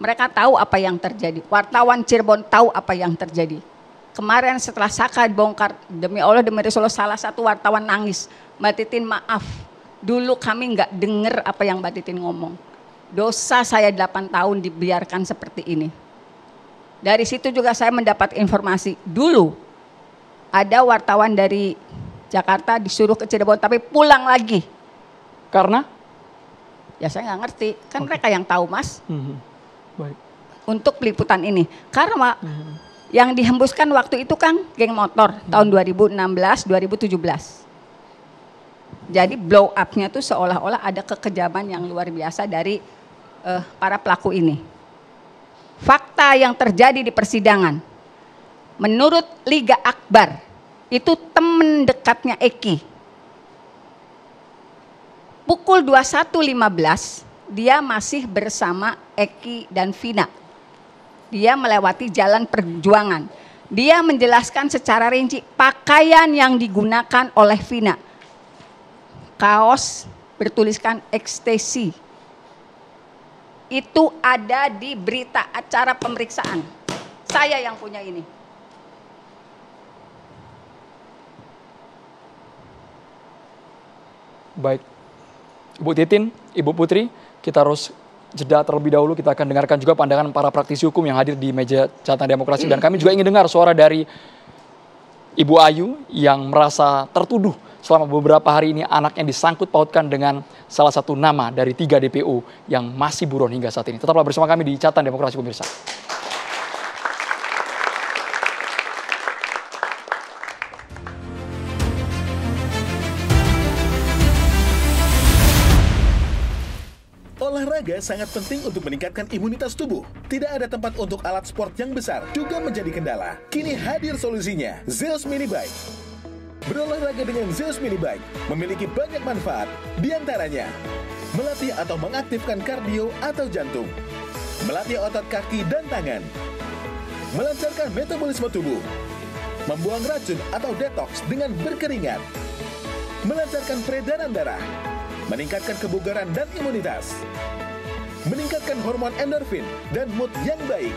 mereka tahu apa yang terjadi. Wartawan Cirebon tahu apa yang terjadi. Kemarin setelah Saka bongkar, demi Allah, demi Rasulullah, salah satu wartawan nangis. Mbak Titin maaf, dulu kami nggak dengar apa yang Mbak Titin ngomong. Dosa saya 8 tahun dibiarkan seperti ini. Dari situ juga saya mendapat informasi. Dulu ada wartawan dari Jakarta disuruh ke Cirebon tapi pulang lagi. Karena? Ya saya nggak ngerti. Kan okay. mereka yang tahu mas. Mm -hmm untuk peliputan ini. Karena hmm. yang dihembuskan waktu itu kan geng motor hmm. tahun 2016, 2017. Jadi blow up-nya tuh seolah-olah ada kekejaman yang luar biasa dari uh, para pelaku ini. Fakta yang terjadi di persidangan, menurut Liga Akbar, itu teman dekatnya Eki. Pukul 21.15, dia masih bersama Eki dan Vina. Dia melewati jalan perjuangan. Dia menjelaskan secara rinci pakaian yang digunakan oleh Vina. Kaos bertuliskan ekstasi. Itu ada di berita acara pemeriksaan. Saya yang punya ini. Baik, Ibu Titin, Ibu Putri, kita harus jeda terlebih dahulu kita akan dengarkan juga pandangan para praktisi hukum yang hadir di meja catatan demokrasi dan kami juga ingin dengar suara dari Ibu Ayu yang merasa tertuduh selama beberapa hari ini anaknya disangkut pautkan dengan salah satu nama dari tiga DPU yang masih buron hingga saat ini. Tetaplah bersama kami di Catatan Demokrasi Pemirsa. sangat penting untuk meningkatkan imunitas tubuh. Tidak ada tempat untuk alat sport yang besar juga menjadi kendala. Kini hadir solusinya, Zeus Mini Bike. Berolahraga dengan Zeus Mini Bike memiliki banyak manfaat, diantaranya melatih atau mengaktifkan kardio atau jantung, melatih otot kaki dan tangan, melancarkan metabolisme tubuh, membuang racun atau detox dengan berkeringat, melancarkan peredaran darah, meningkatkan kebugaran dan imunitas meningkatkan hormon endorfin dan mood yang baik.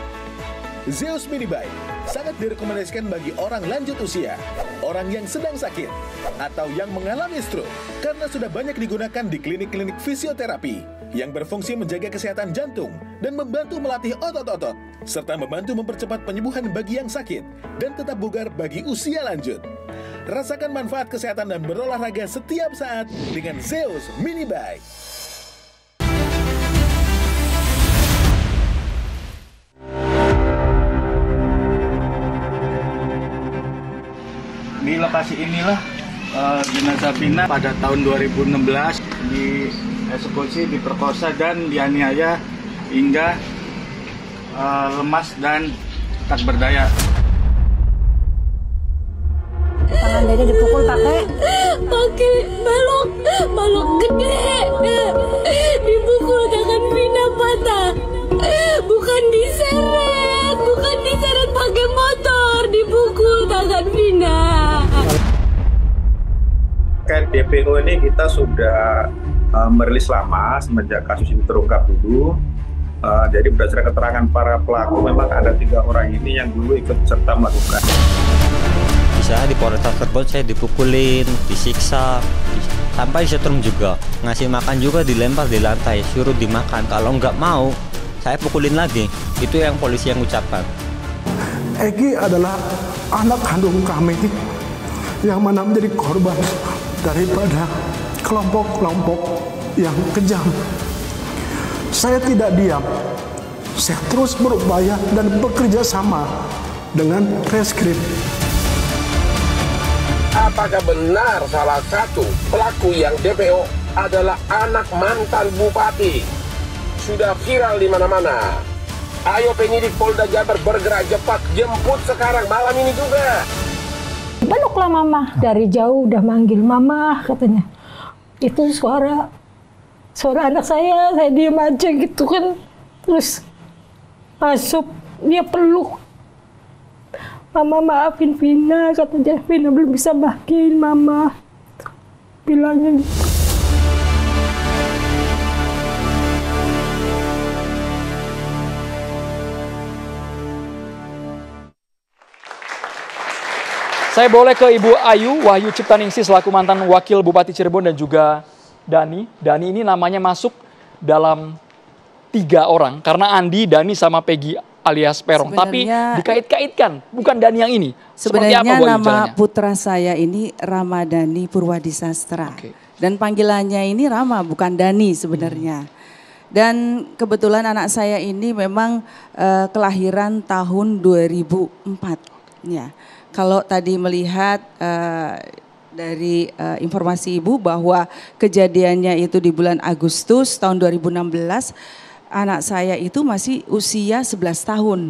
Zeus Mini Bike sangat direkomendasikan bagi orang lanjut usia, orang yang sedang sakit, atau yang mengalami stroke karena sudah banyak digunakan di klinik-klinik fisioterapi yang berfungsi menjaga kesehatan jantung dan membantu melatih otot-otot, serta membantu mempercepat penyembuhan bagi yang sakit dan tetap bugar bagi usia lanjut. Rasakan manfaat kesehatan dan berolahraga setiap saat dengan Zeus Mini Bike. di lokasi inilah uh, jenazah Vina pada tahun 2016 eksekusi diperkosa dan dianiaya hingga uh, lemas dan tak berdaya. Tangan dia dipukul pakai pakai balok, balok gede. Dipukul tangan Vina patah, bukan diseret kan diseret pakai motor dipukul tangan Vina kan DPO ini kita sudah uh, merilis lama semenjak kasus ini terungkap dulu uh, jadi berdasarkan keterangan para pelaku memang ada tiga orang ini yang dulu ikut serta melakukan Bisa di Polres Cirebon saya dipukulin, disiksa, sampai disetrum juga, ngasih makan juga dilempar di lantai, suruh dimakan. Kalau nggak mau, saya pukulin lagi. Itu yang polisi yang ucapkan. Egi adalah anak kandung kami yang mana menjadi korban daripada kelompok-kelompok yang kejam. Saya tidak diam. Saya terus berupaya dan bekerja sama dengan reskrip. Apakah benar salah satu pelaku yang DPO adalah anak mantan bupati sudah viral di mana-mana. Ayo penyidik Polda Jabar bergerak cepat, jemput sekarang malam ini juga. Beluklah mama, dari jauh udah manggil mama katanya. Itu suara suara anak saya, saya diem aja gitu kan. Terus masuk, dia peluk. Mama maafin Vina, katanya Vina belum bisa bahkin mama. Bilangnya gitu. Saya boleh ke Ibu Ayu Wahyu Ciptaningsi selaku mantan Wakil Bupati Cirebon dan juga Dani. Dani ini namanya masuk dalam tiga orang karena Andi, Dani sama Peggy alias Perong. Tapi dikait-kaitkan, bukan Dani yang ini. Sebenarnya apa, nama caranya? putra saya ini Ramadhani Purwadisastra. Okay. Dan panggilannya ini Rama, bukan Dani sebenarnya. Hmm. Dan kebetulan anak saya ini memang uh, kelahiran tahun 2004. Ya kalau tadi melihat uh, dari uh, informasi Ibu bahwa kejadiannya itu di bulan Agustus tahun 2016 anak saya itu masih usia 11 tahun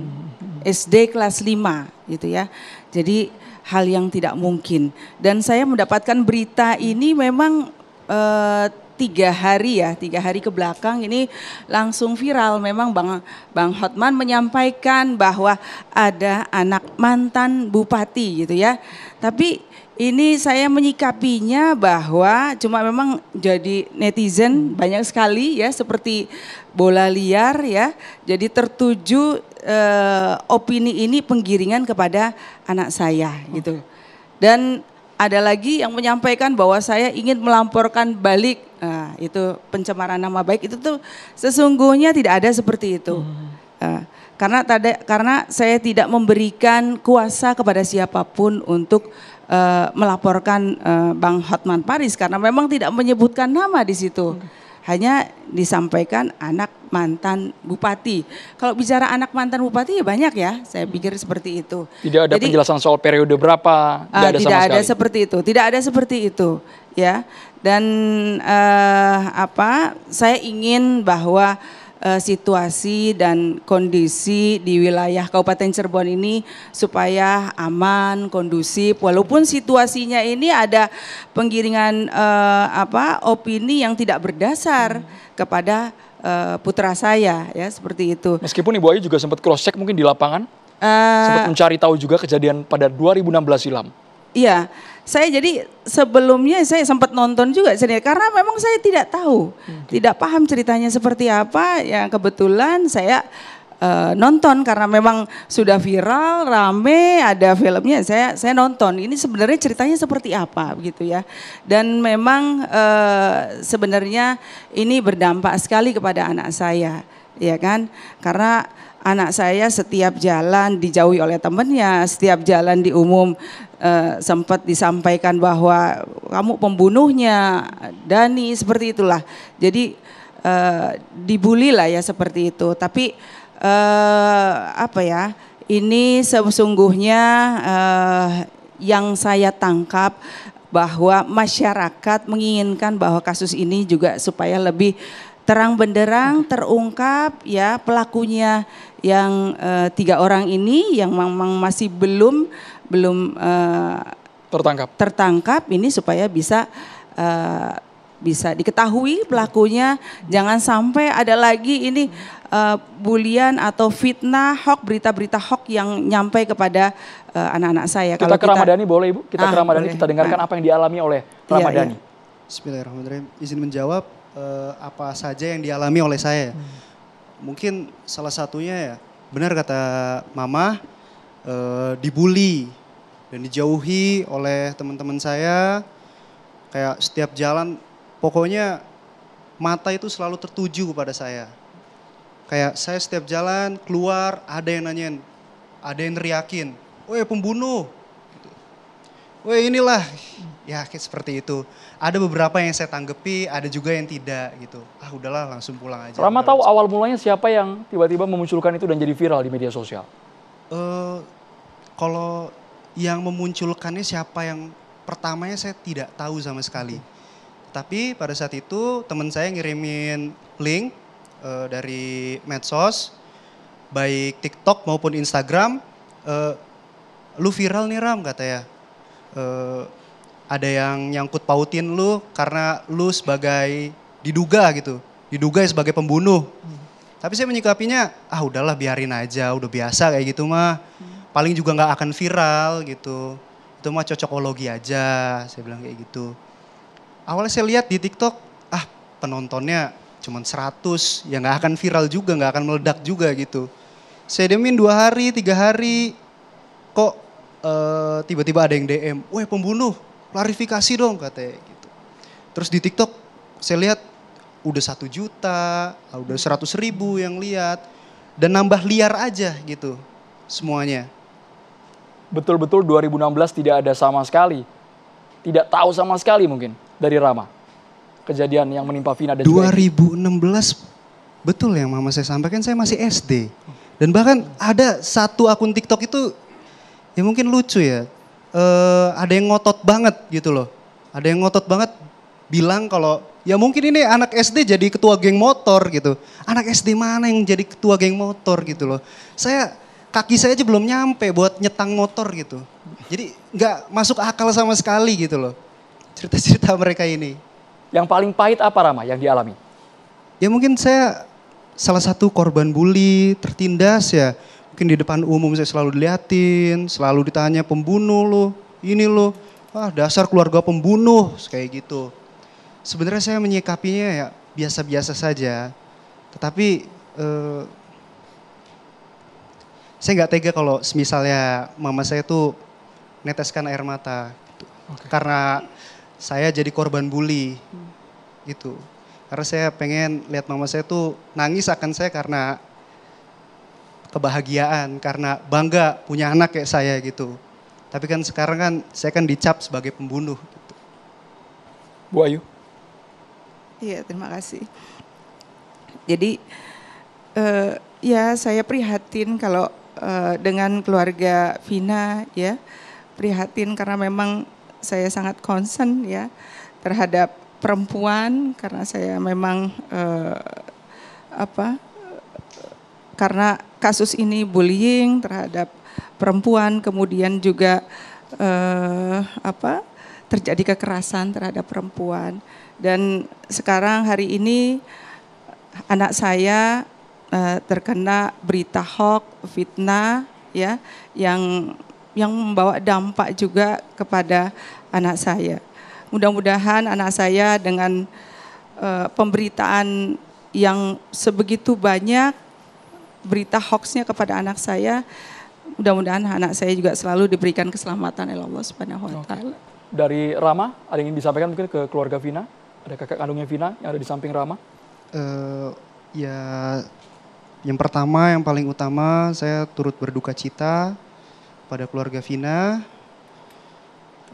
SD kelas 5 gitu ya. Jadi hal yang tidak mungkin dan saya mendapatkan berita ini memang uh, tiga hari ya, tiga hari ke belakang ini langsung viral. Memang Bang, Bang Hotman menyampaikan bahwa ada anak mantan bupati gitu ya. Tapi ini saya menyikapinya bahwa cuma memang jadi netizen banyak sekali ya seperti bola liar ya. Jadi tertuju eh, opini ini penggiringan kepada anak saya gitu. Dan ada lagi yang menyampaikan bahwa saya ingin melamporkan balik nah, itu pencemaran nama baik itu tuh sesungguhnya tidak ada seperti itu hmm. nah, karena tada, karena saya tidak memberikan kuasa kepada siapapun untuk uh, melaporkan uh, Bang Hotman Paris karena memang tidak menyebutkan nama di situ hmm. hanya disampaikan anak mantan bupati. Kalau bicara anak mantan bupati ya banyak ya, saya pikir seperti itu. Tidak ada Jadi, penjelasan soal periode berapa, ah, tidak uh, ada tidak sama ada sekali. seperti itu, tidak ada seperti itu, ya. Dan uh, apa? Saya ingin bahwa uh, situasi dan kondisi di wilayah Kabupaten Cirebon ini supaya aman, kondusif. Walaupun situasinya ini ada penggiringan uh, apa opini yang tidak berdasar hmm. kepada Eh, putra saya ya seperti itu. Meskipun Ibu Ayu juga sempat cross check mungkin di lapangan, uh, sempat mencari tahu juga kejadian pada 2016 silam. Iya, saya jadi sebelumnya saya sempat nonton juga sendiri karena memang saya tidak tahu, hmm. tidak paham ceritanya seperti apa. Yang kebetulan saya uh, nonton karena memang sudah viral, rame, ada filmnya. Saya saya nonton. Ini sebenarnya ceritanya seperti apa gitu ya. Dan memang uh, sebenarnya ini berdampak sekali kepada anak saya, ya kan? Karena anak saya setiap jalan dijauhi oleh temannya, setiap jalan di umum Uh, sempat disampaikan bahwa kamu pembunuhnya, Dani seperti itulah. Jadi uh, dibully lah ya seperti itu. Tapi uh, apa ya? Ini sesungguhnya uh, yang saya tangkap bahwa masyarakat menginginkan bahwa kasus ini juga supaya lebih terang benderang terungkap ya pelakunya yang uh, tiga orang ini yang memang masih belum belum uh, tertangkap tertangkap ini supaya bisa uh, bisa diketahui pelakunya jangan sampai ada lagi ini uh, bulian atau fitnah, hoax, berita-berita hoax yang nyampe kepada anak eh, anak-anak saya. Kita Kalau ke kita... boleh Ibu? Kita ah, ke Ramadhani kita dengarkan ah. apa yang dialami oleh Ramadhani. Iya, iya. Bismillahirrahmanirrahim. Izin menjawab uh, apa saja yang dialami oleh saya. Hmm. Mungkin salah satunya ya, benar kata Mama, uh, dibully dan dijauhi oleh teman-teman saya. Kayak setiap jalan, pokoknya mata itu selalu tertuju kepada saya Kayak saya setiap jalan keluar ada yang nanyain, ada yang riakin, woi pembunuh, gitu. woi inilah, ya kayak seperti itu. Ada beberapa yang saya tanggepi, ada juga yang tidak gitu. Ah udahlah langsung pulang aja. Rama tahu awal mulanya siapa yang tiba-tiba memunculkan itu dan jadi viral di media sosial? Uh, kalau yang memunculkannya siapa yang pertamanya saya tidak tahu sama sekali. Hmm. Tapi pada saat itu teman saya ngirimin link uh, dari medsos, baik TikTok maupun Instagram. Uh, lu viral nih Ram katanya. Uh, eh, ada yang nyangkut pautin lu karena lu sebagai diduga gitu, diduga sebagai pembunuh. Hmm. Tapi saya menyikapinya, ah udahlah biarin aja, udah biasa kayak gitu mah. Hmm. Paling juga nggak akan viral gitu. Itu mah cocokologi aja, saya bilang kayak gitu. Awalnya saya lihat di TikTok, ah penontonnya cuman 100 ya nggak akan viral juga nggak akan meledak juga gitu saya demin dua hari tiga hari kok tiba eh, tiba-tiba ada yang DM weh pembunuh klarifikasi dong katanya gitu terus di TikTok saya lihat udah satu juta ah, udah seratus ribu yang lihat dan nambah liar aja gitu semuanya betul-betul 2016 tidak ada sama sekali tidak tahu sama sekali mungkin dari Rama kejadian yang menimpa Vina dan 2016 betul yang mama saya sampaikan saya masih SD. Dan bahkan ada satu akun TikTok itu ya mungkin lucu ya. e, ada yang ngotot banget gitu loh. Ada yang ngotot banget bilang kalau ya mungkin ini anak SD jadi ketua geng motor gitu. Anak SD mana yang jadi ketua geng motor gitu loh. Saya kaki saya aja belum nyampe buat nyetang motor gitu. Jadi nggak masuk akal sama sekali gitu loh. Cerita-cerita mereka ini. Yang paling pahit apa Rama yang dialami? Ya mungkin saya salah satu korban bully, tertindas ya. Mungkin di depan umum saya selalu diliatin, selalu ditanya pembunuh lo, ini lo. Ah dasar keluarga pembunuh, kayak gitu. Sebenarnya saya menyikapinya ya biasa-biasa saja. Tetapi eh, saya nggak tega kalau misalnya mama saya tuh neteskan air mata. Gitu. Okay. Karena saya jadi korban bully hmm. gitu karena saya pengen lihat mama saya tuh nangis akan saya karena kebahagiaan karena bangga punya anak kayak saya gitu tapi kan sekarang kan saya kan dicap sebagai pembunuh gitu. Bu Ayu iya terima kasih jadi uh, ya saya prihatin kalau uh, dengan keluarga Vina ya prihatin karena memang saya sangat concern ya terhadap perempuan karena saya memang eh, apa karena kasus ini bullying terhadap perempuan kemudian juga eh, apa terjadi kekerasan terhadap perempuan dan sekarang hari ini anak saya eh, terkena berita hoax fitnah ya yang yang membawa dampak juga kepada anak saya. Mudah-mudahan anak saya dengan uh, pemberitaan yang sebegitu banyak berita hoaxnya kepada anak saya, mudah-mudahan anak saya juga selalu diberikan keselamatan oleh Allah Subhanahu wa taala. Dari Rama, ada yang ingin disampaikan mungkin ke keluarga Vina? Ada kakak kandungnya Vina yang ada di samping Rama? Uh, ya yang pertama yang paling utama saya turut berduka cita pada keluarga Vina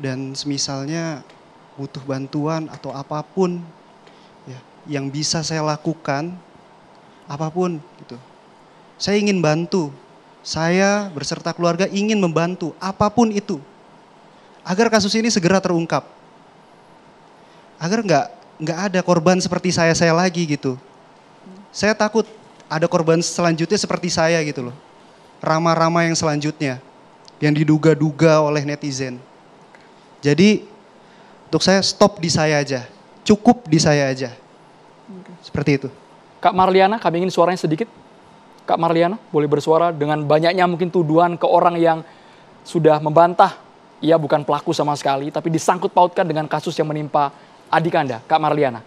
dan semisalnya butuh bantuan atau apapun ya, yang bisa saya lakukan apapun gitu. Saya ingin bantu. Saya berserta keluarga ingin membantu apapun itu agar kasus ini segera terungkap. Agar nggak nggak ada korban seperti saya saya lagi gitu. Saya takut ada korban selanjutnya seperti saya gitu loh. Rama-rama yang selanjutnya yang diduga-duga oleh netizen. Jadi untuk saya stop di saya aja, cukup di saya aja. Seperti itu. Kak Marliana, kami ingin suaranya sedikit. Kak Marliana, boleh bersuara dengan banyaknya mungkin tuduhan ke orang yang sudah membantah ia bukan pelaku sama sekali, tapi disangkut pautkan dengan kasus yang menimpa adik Anda, Kak Marliana.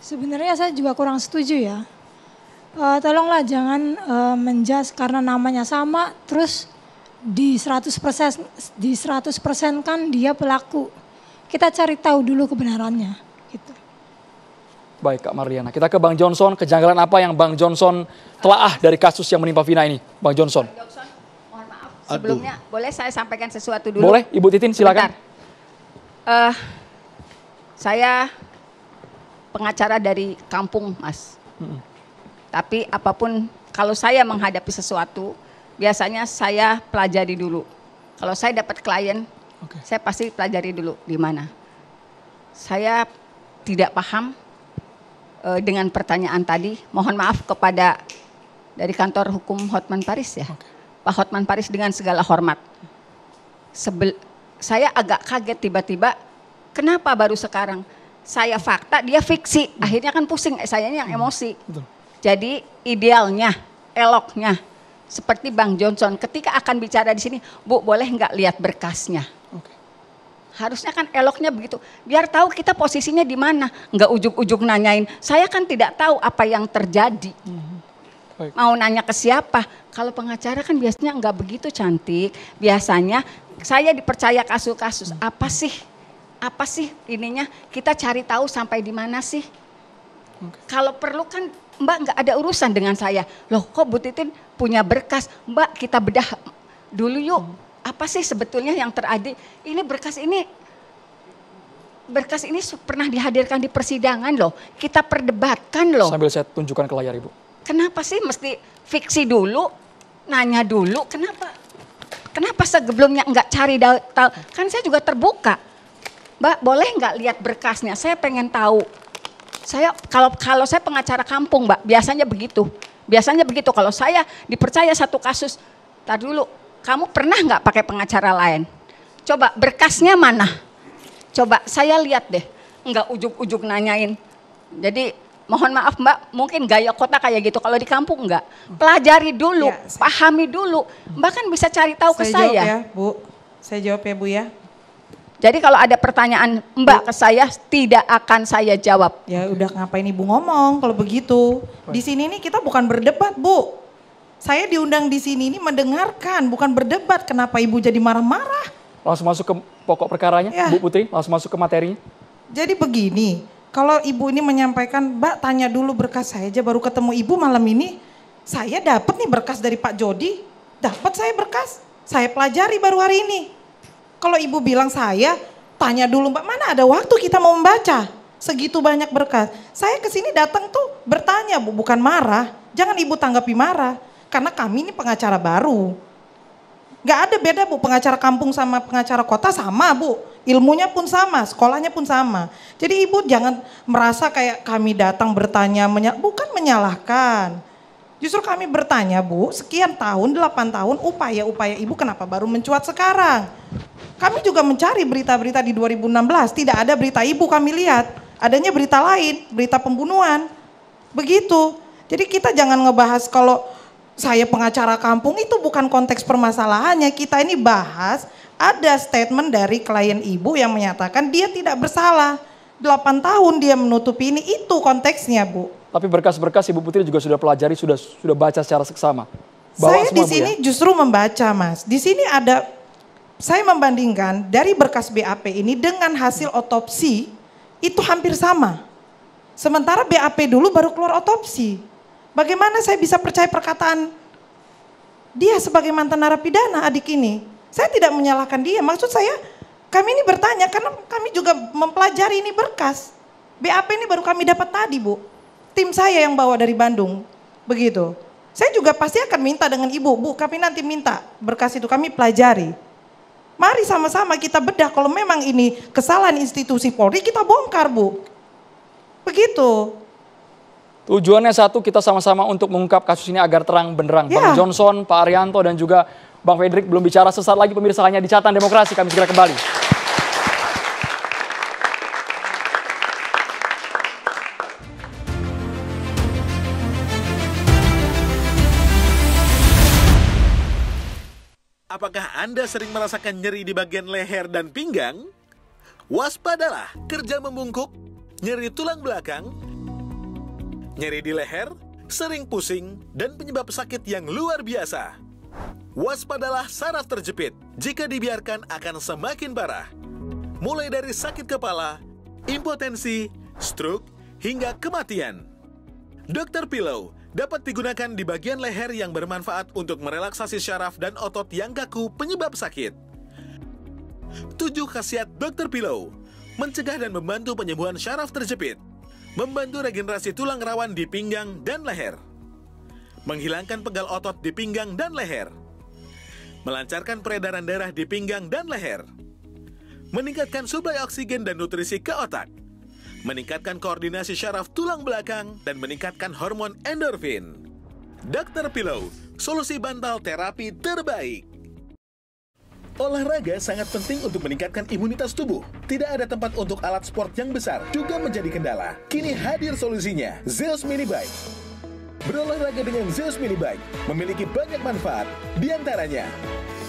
Sebenarnya saya juga kurang setuju ya. Uh, tolonglah jangan uh, eh, menjas karena namanya sama, terus di 100% di 100% kan dia pelaku. Kita cari tahu dulu kebenarannya gitu. Baik Kak Mariana, kita ke Bang Johnson, kejanggalan apa yang Bang Johnson telah ah dari kasus yang menimpa Vina ini? Bang Johnson. sebelumnya Aduh. boleh saya sampaikan sesuatu dulu? Boleh, Ibu Titin silakan. Uh, saya pengacara dari kampung, Mas. Hmm. Tapi apapun kalau saya menghadapi sesuatu, biasanya saya pelajari dulu. Kalau saya dapat klien, okay. saya pasti pelajari dulu di mana. Saya tidak paham e, dengan pertanyaan tadi. Mohon maaf kepada dari kantor hukum Hotman Paris ya. Okay. Pak Hotman Paris dengan segala hormat. Sebel, saya agak kaget tiba-tiba, kenapa baru sekarang? Saya fakta, dia fiksi. Hmm. Akhirnya kan pusing, eh, saya ini yang hmm. emosi. Betul. Jadi idealnya, eloknya, seperti Bang Johnson, ketika akan bicara di sini, Bu boleh nggak lihat berkasnya? Harusnya kan eloknya begitu, biar tahu kita posisinya di mana, nggak ujuk-ujuk nanyain. Saya kan tidak tahu apa yang terjadi. Mhm. Mau nanya ke siapa? Kalau pengacara kan biasanya nggak begitu cantik. Biasanya saya dipercaya kasus-kasus mhm. apa sih? Apa sih ininya? Kita cari tahu sampai di mana sih? Kalau perlu kan Mbak nggak ada urusan dengan saya. Loh kok butitin? punya berkas, Mbak kita bedah dulu yuk. Hmm. Apa sih sebetulnya yang terjadi? Ini berkas ini berkas ini pernah dihadirkan di persidangan loh. Kita perdebatkan loh. Sambil saya tunjukkan ke layar Ibu. Kenapa sih mesti fiksi dulu, nanya dulu, kenapa? Kenapa sebelumnya nggak cari tahu? Kan saya juga terbuka. Mbak boleh nggak lihat berkasnya? Saya pengen tahu. Saya kalau kalau saya pengacara kampung, Mbak, biasanya begitu. Biasanya begitu, kalau saya dipercaya satu kasus, tar dulu, kamu pernah nggak pakai pengacara lain? Coba berkasnya mana? Coba saya lihat deh, nggak ujuk-ujuk nanyain. Jadi mohon maaf mbak, mungkin gaya kota kayak gitu, kalau di kampung nggak. Pelajari dulu, ya, saya... pahami dulu, mbak kan bisa cari tahu saya ke saya. Jawab ya, Bu. Saya jawab ya Bu ya. Jadi kalau ada pertanyaan Mbak ke saya tidak akan saya jawab. Ya udah ngapain Ibu ngomong kalau begitu? Di sini nih kita bukan berdebat, Bu. Saya diundang di sini ini mendengarkan, bukan berdebat. Kenapa Ibu jadi marah-marah? Langsung masuk ke pokok perkaranya, ya. Bu Putri, langsung masuk ke materinya. Jadi begini, kalau Ibu ini menyampaikan, "Mbak, tanya dulu berkas saya aja baru ketemu Ibu malam ini." Saya dapat nih berkas dari Pak Jody. Dapat saya berkas. Saya pelajari baru hari ini kalau ibu bilang saya, tanya dulu mbak, mana ada waktu kita mau membaca? Segitu banyak berkas. Saya ke sini datang tuh bertanya bu, bukan marah. Jangan ibu tanggapi marah. Karena kami ini pengacara baru. Gak ada beda bu, pengacara kampung sama pengacara kota sama bu. Ilmunya pun sama, sekolahnya pun sama. Jadi ibu jangan merasa kayak kami datang bertanya, menya bukan menyalahkan. Justru kami bertanya bu, sekian tahun, delapan tahun upaya-upaya ibu kenapa baru mencuat sekarang? Kami juga mencari berita-berita di 2016, tidak ada berita ibu kami lihat. Adanya berita lain, berita pembunuhan. Begitu. Jadi kita jangan ngebahas kalau saya pengacara kampung itu bukan konteks permasalahannya. Kita ini bahas ada statement dari klien ibu yang menyatakan dia tidak bersalah. 8 tahun dia menutupi ini, itu konteksnya Bu. Tapi berkas-berkas Ibu Putri juga sudah pelajari, sudah sudah baca secara seksama. Bawa saya di sini ya? justru membaca Mas. Di sini ada saya membandingkan dari berkas BAP ini dengan hasil otopsi itu hampir sama. Sementara BAP dulu baru keluar otopsi. Bagaimana saya bisa percaya perkataan dia sebagai mantan narapidana adik ini? Saya tidak menyalahkan dia. Maksud saya kami ini bertanya karena kami juga mempelajari ini berkas. BAP ini baru kami dapat tadi, Bu. Tim saya yang bawa dari Bandung. Begitu. Saya juga pasti akan minta dengan ibu, Bu, kami nanti minta berkas itu kami pelajari. Mari sama-sama kita bedah kalau memang ini kesalahan institusi Polri kita bongkar Bu. Begitu. Tujuannya satu kita sama-sama untuk mengungkap kasus ini agar terang benderang. Ya. Bang Johnson, Pak Arianto dan juga Bang Fedrik belum bicara sesaat lagi pemirsa hanya di catatan demokrasi kami segera kembali. Apakah anda sering merasakan nyeri di bagian leher dan pinggang, waspadalah kerja membungkuk, nyeri tulang belakang, nyeri di leher, sering pusing, dan penyebab sakit yang luar biasa. Waspadalah saraf terjepit, jika dibiarkan akan semakin parah. Mulai dari sakit kepala, impotensi, stroke, hingga kematian. Dokter Pillow dapat digunakan di bagian leher yang bermanfaat untuk merelaksasi syaraf dan otot yang kaku penyebab sakit. 7 khasiat Dr. Pillow Mencegah dan membantu penyembuhan syaraf terjepit Membantu regenerasi tulang rawan di pinggang dan leher Menghilangkan pegal otot di pinggang dan leher Melancarkan peredaran darah di pinggang dan leher Meningkatkan suplai oksigen dan nutrisi ke otak meningkatkan koordinasi syaraf tulang belakang, dan meningkatkan hormon endorfin. Dr. Pillow, solusi bantal terapi terbaik. Olahraga sangat penting untuk meningkatkan imunitas tubuh. Tidak ada tempat untuk alat sport yang besar juga menjadi kendala. Kini hadir solusinya, Zeus Mini Bike. Berolahraga dengan Zeus Mini Bike memiliki banyak manfaat, diantaranya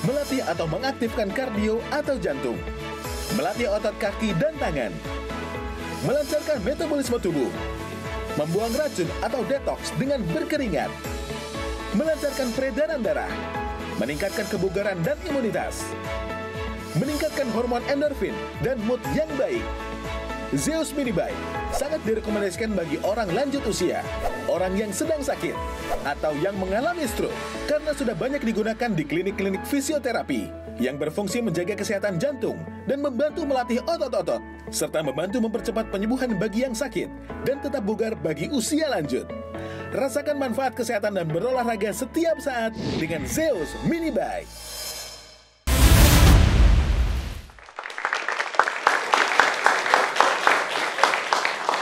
melatih atau mengaktifkan kardio atau jantung, melatih otot kaki dan tangan, melancarkan metabolisme tubuh, membuang racun atau detox dengan berkeringat, melancarkan peredaran darah, meningkatkan kebugaran dan imunitas, meningkatkan hormon endorfin dan mood yang baik, Zeus Mini Bike sangat direkomendasikan bagi orang lanjut usia, orang yang sedang sakit, atau yang mengalami stroke karena sudah banyak digunakan di klinik-klinik fisioterapi yang berfungsi menjaga kesehatan jantung dan membantu melatih otot-otot, serta membantu mempercepat penyembuhan bagi yang sakit dan tetap bugar bagi usia lanjut. Rasakan manfaat kesehatan dan berolahraga setiap saat dengan Zeus Mini Bike.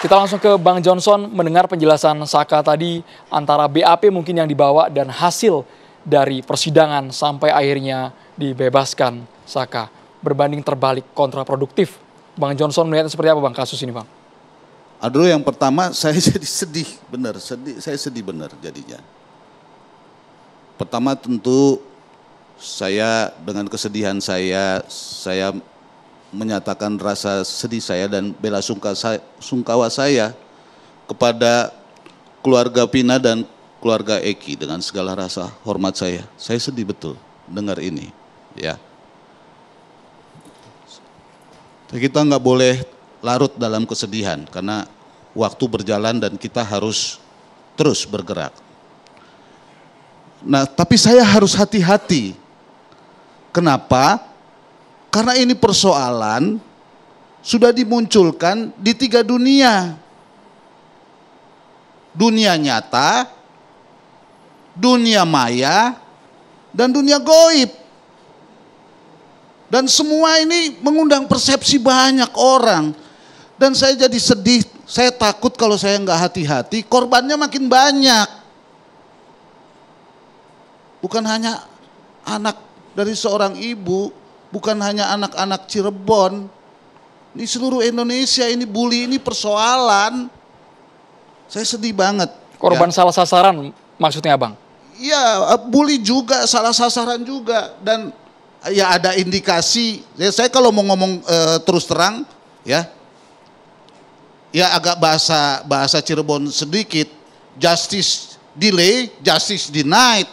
Kita langsung ke Bang Johnson mendengar penjelasan Saka tadi antara BAP mungkin yang dibawa dan hasil dari persidangan sampai akhirnya dibebaskan Saka. Berbanding terbalik kontraproduktif. Bang Johnson melihatnya seperti apa Bang kasus ini Bang? Aduh yang pertama saya jadi sedih benar, sedih, saya sedih benar jadinya. Pertama tentu saya dengan kesedihan saya, saya menyatakan rasa sedih saya dan bela sungkawa saya kepada keluarga Pina dan keluarga Eki dengan segala rasa hormat saya. Saya sedih betul dengar ini, ya. Kita nggak boleh larut dalam kesedihan karena waktu berjalan dan kita harus terus bergerak. Nah, tapi saya harus hati-hati. Kenapa? Karena ini persoalan sudah dimunculkan di tiga dunia. Dunia nyata, dunia maya, dan dunia goib. Dan semua ini mengundang persepsi banyak orang. Dan saya jadi sedih, saya takut kalau saya nggak hati-hati, korbannya makin banyak. Bukan hanya anak dari seorang ibu, bukan hanya anak-anak Cirebon. Di seluruh Indonesia ini bully ini persoalan. Saya sedih banget. Korban ya. salah sasaran maksudnya Abang? Iya, eh, bully juga salah sasaran juga dan eh, ya ada indikasi. Ya, saya kalau mau ngomong e, terus terang ya ya agak bahasa bahasa Cirebon sedikit justice delay, justice denied.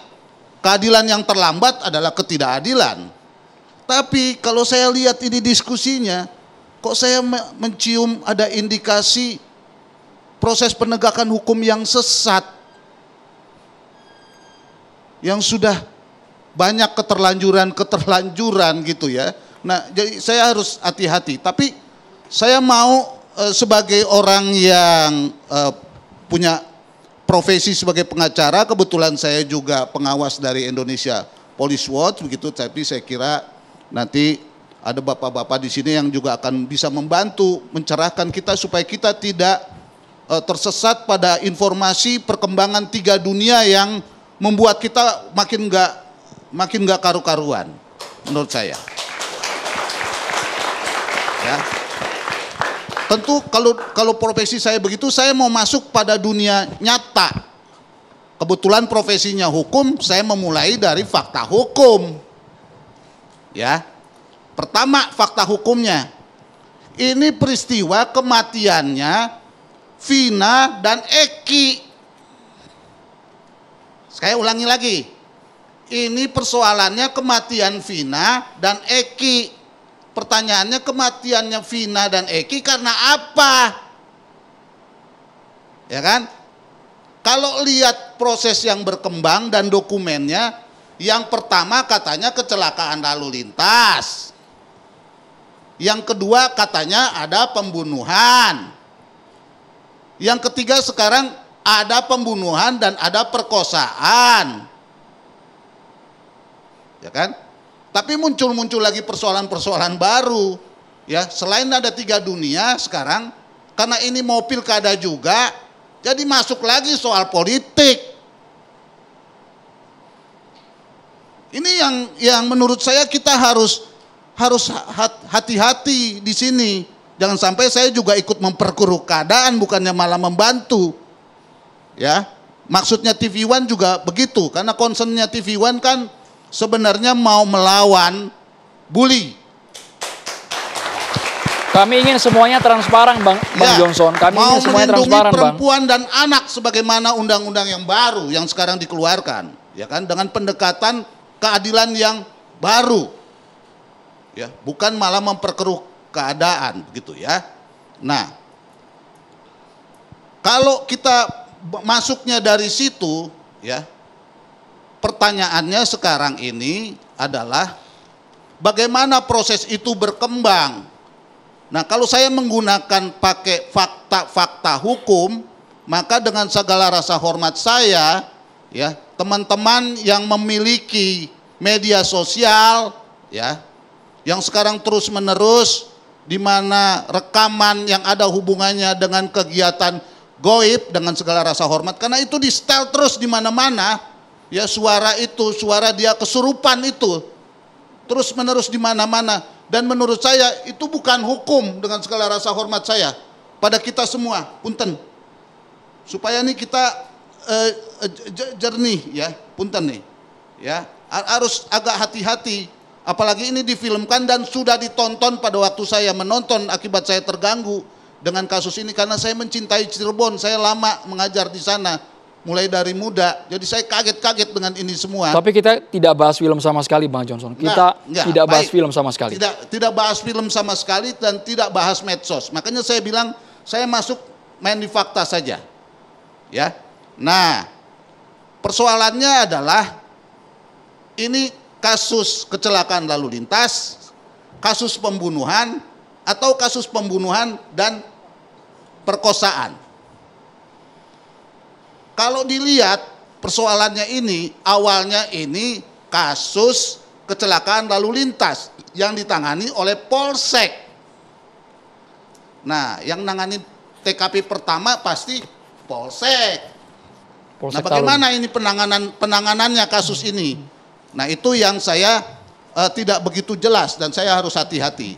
Keadilan yang terlambat adalah ketidakadilan. Tapi kalau saya lihat ini diskusinya, kok saya mencium ada indikasi proses penegakan hukum yang sesat. Yang sudah banyak keterlanjuran-keterlanjuran gitu ya. Nah, jadi saya harus hati-hati. Tapi saya mau e, sebagai orang yang e, punya profesi sebagai pengacara, kebetulan saya juga pengawas dari Indonesia Police Watch begitu. Tapi saya kira Nanti ada bapak-bapak di sini yang juga akan bisa membantu mencerahkan kita supaya kita tidak e, tersesat pada informasi perkembangan tiga dunia yang membuat kita makin nggak makin nggak karu-karuan menurut saya. Ya. Tentu kalau kalau profesi saya begitu saya mau masuk pada dunia nyata. Kebetulan profesinya hukum, saya memulai dari fakta hukum. Ya. Pertama fakta hukumnya. Ini peristiwa kematiannya Vina dan Eki. Saya ulangi lagi. Ini persoalannya kematian Vina dan Eki. Pertanyaannya kematiannya Vina dan Eki karena apa? Ya kan? Kalau lihat proses yang berkembang dan dokumennya, yang pertama katanya kecelakaan lalu lintas. Yang kedua katanya ada pembunuhan. Yang ketiga sekarang ada pembunuhan dan ada perkosaan. Ya kan? Tapi muncul-muncul lagi persoalan-persoalan baru. Ya, selain ada tiga dunia sekarang, karena ini mobil kada juga, jadi masuk lagi soal politik. Ini yang yang menurut saya kita harus harus hati-hati di sini. Jangan sampai saya juga ikut memperkeruh keadaan bukannya malah membantu. Ya. Maksudnya TV One juga begitu karena concernnya TV One kan sebenarnya mau melawan bully. Kami ingin semuanya transparan, Bang, ya, Bang Johnson. Kami mau ingin semuanya transparan, perempuan Bang. dan anak sebagaimana undang-undang yang baru yang sekarang dikeluarkan, ya kan, dengan pendekatan keadilan yang baru. Ya, bukan malah memperkeruh keadaan gitu ya. Nah, kalau kita masuknya dari situ ya, pertanyaannya sekarang ini adalah bagaimana proses itu berkembang. Nah, kalau saya menggunakan pakai fakta-fakta hukum, maka dengan segala rasa hormat saya, ya, teman-teman yang memiliki media sosial ya yang sekarang terus menerus di mana rekaman yang ada hubungannya dengan kegiatan goib dengan segala rasa hormat karena itu di setel terus di mana-mana ya suara itu suara dia kesurupan itu terus menerus di mana-mana dan menurut saya itu bukan hukum dengan segala rasa hormat saya pada kita semua punten supaya nih kita uh, jernih ya, punten nih. Ya, harus agak hati-hati apalagi ini difilmkan dan sudah ditonton pada waktu saya menonton akibat saya terganggu dengan kasus ini karena saya mencintai Cirebon, saya lama mengajar di sana mulai dari muda. Jadi saya kaget-kaget dengan ini semua. Tapi kita tidak bahas film sama sekali Bang Johnson. Kita nah, enggak, tidak bahas film sama sekali. Tidak tidak bahas film sama sekali dan tidak bahas medsos. Makanya saya bilang saya masuk main di fakta saja. Ya. Nah, persoalannya adalah ini kasus kecelakaan lalu lintas, kasus pembunuhan, atau kasus pembunuhan dan perkosaan. Kalau dilihat persoalannya ini, awalnya ini kasus kecelakaan lalu lintas yang ditangani oleh Polsek. Nah, yang nangani TKP pertama pasti Polsek. Polsek nah, bagaimana Talun. ini penanganan penanganannya kasus ini? Nah, itu yang saya uh, tidak begitu jelas dan saya harus hati-hati.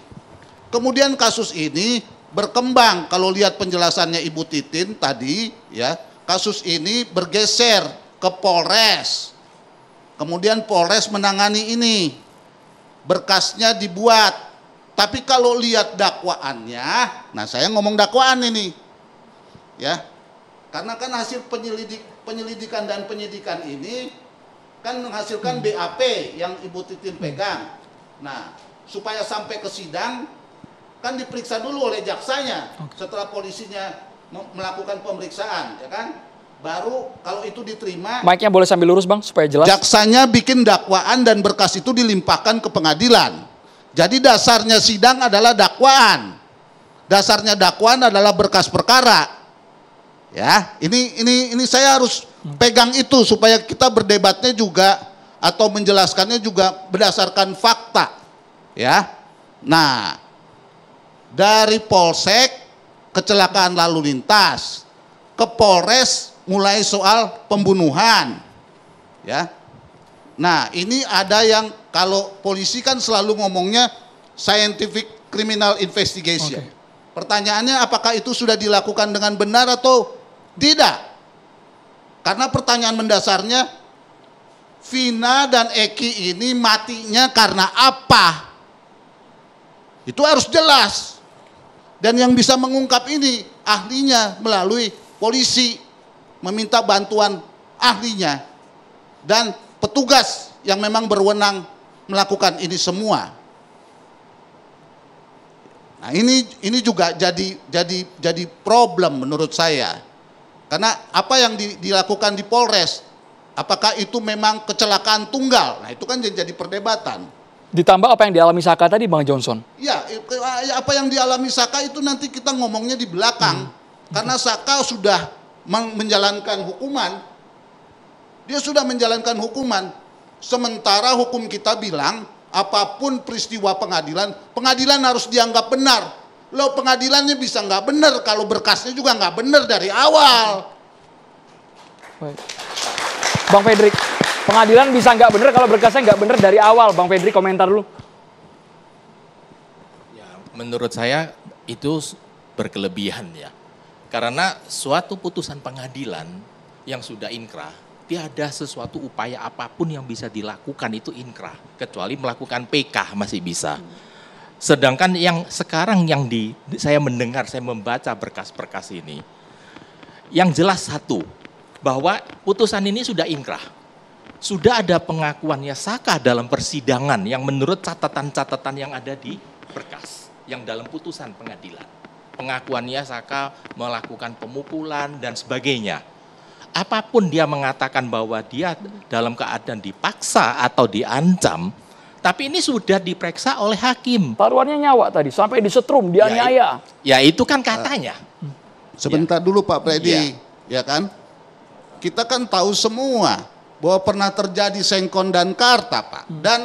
Kemudian kasus ini berkembang kalau lihat penjelasannya Ibu Titin tadi ya, kasus ini bergeser ke Polres. Kemudian Polres menangani ini. Berkasnya dibuat. Tapi kalau lihat dakwaannya, nah saya ngomong dakwaan ini. Ya. Karena kan hasil penyelidik penyelidikan dan penyidikan ini kan menghasilkan hmm. BAP yang Ibu Titin hmm. pegang. Nah, supaya sampai ke sidang kan diperiksa dulu oleh jaksanya okay. setelah polisinya melakukan pemeriksaan, ya kan? Baru kalau itu diterima. Makanya boleh sambil lurus, Bang, supaya jelas. Jaksanya bikin dakwaan dan berkas itu dilimpahkan ke pengadilan. Jadi dasarnya sidang adalah dakwaan. Dasarnya dakwaan adalah berkas perkara. Ya, ini ini ini saya harus pegang itu supaya kita berdebatnya juga atau menjelaskannya juga berdasarkan fakta. Ya. Nah, dari Polsek kecelakaan lalu lintas ke Polres mulai soal pembunuhan. Ya. Nah, ini ada yang kalau polisi kan selalu ngomongnya scientific criminal investigation. Okay. Pertanyaannya apakah itu sudah dilakukan dengan benar atau tidak. Karena pertanyaan mendasarnya, Vina dan Eki ini matinya karena apa? Itu harus jelas. Dan yang bisa mengungkap ini ahlinya melalui polisi meminta bantuan ahlinya dan petugas yang memang berwenang melakukan ini semua. Nah, ini ini juga jadi jadi jadi problem menurut saya. Karena apa yang di, dilakukan di Polres, apakah itu memang kecelakaan tunggal? Nah itu kan jadi perdebatan. Ditambah apa yang dialami Saka tadi Bang Johnson? Ya, apa yang dialami Saka itu nanti kita ngomongnya di belakang. Hmm. Karena Saka sudah menjalankan hukuman, dia sudah menjalankan hukuman. Sementara hukum kita bilang, apapun peristiwa pengadilan, pengadilan harus dianggap benar lo pengadilannya bisa nggak benar kalau berkasnya juga nggak benar dari awal. Bang Fedrik, pengadilan bisa nggak benar kalau berkasnya nggak benar dari awal. Bang Fedrik komentar lu. Ya, menurut saya itu berkelebihan ya. Karena suatu putusan pengadilan yang sudah inkrah, tiada sesuatu upaya apapun yang bisa dilakukan itu inkrah. Kecuali melakukan PK masih bisa. Hmm Sedangkan yang sekarang yang di saya mendengar, saya membaca berkas-berkas ini, yang jelas satu, bahwa putusan ini sudah ingkrah. Sudah ada pengakuannya Saka dalam persidangan yang menurut catatan-catatan yang ada di berkas, yang dalam putusan pengadilan. Pengakuannya Saka melakukan pemukulan dan sebagainya. Apapun dia mengatakan bahwa dia dalam keadaan dipaksa atau diancam, tapi ini sudah diperiksa oleh hakim. Taruhannya nyawa tadi, sampai disetrum, ya, dianiaya. Ya, ya itu kan katanya. Ah. Sebentar ya. dulu Pak Freddy, ya. ya kan? Kita kan tahu semua bahwa pernah terjadi Sengkon dan Karta, Pak. Hmm. Dan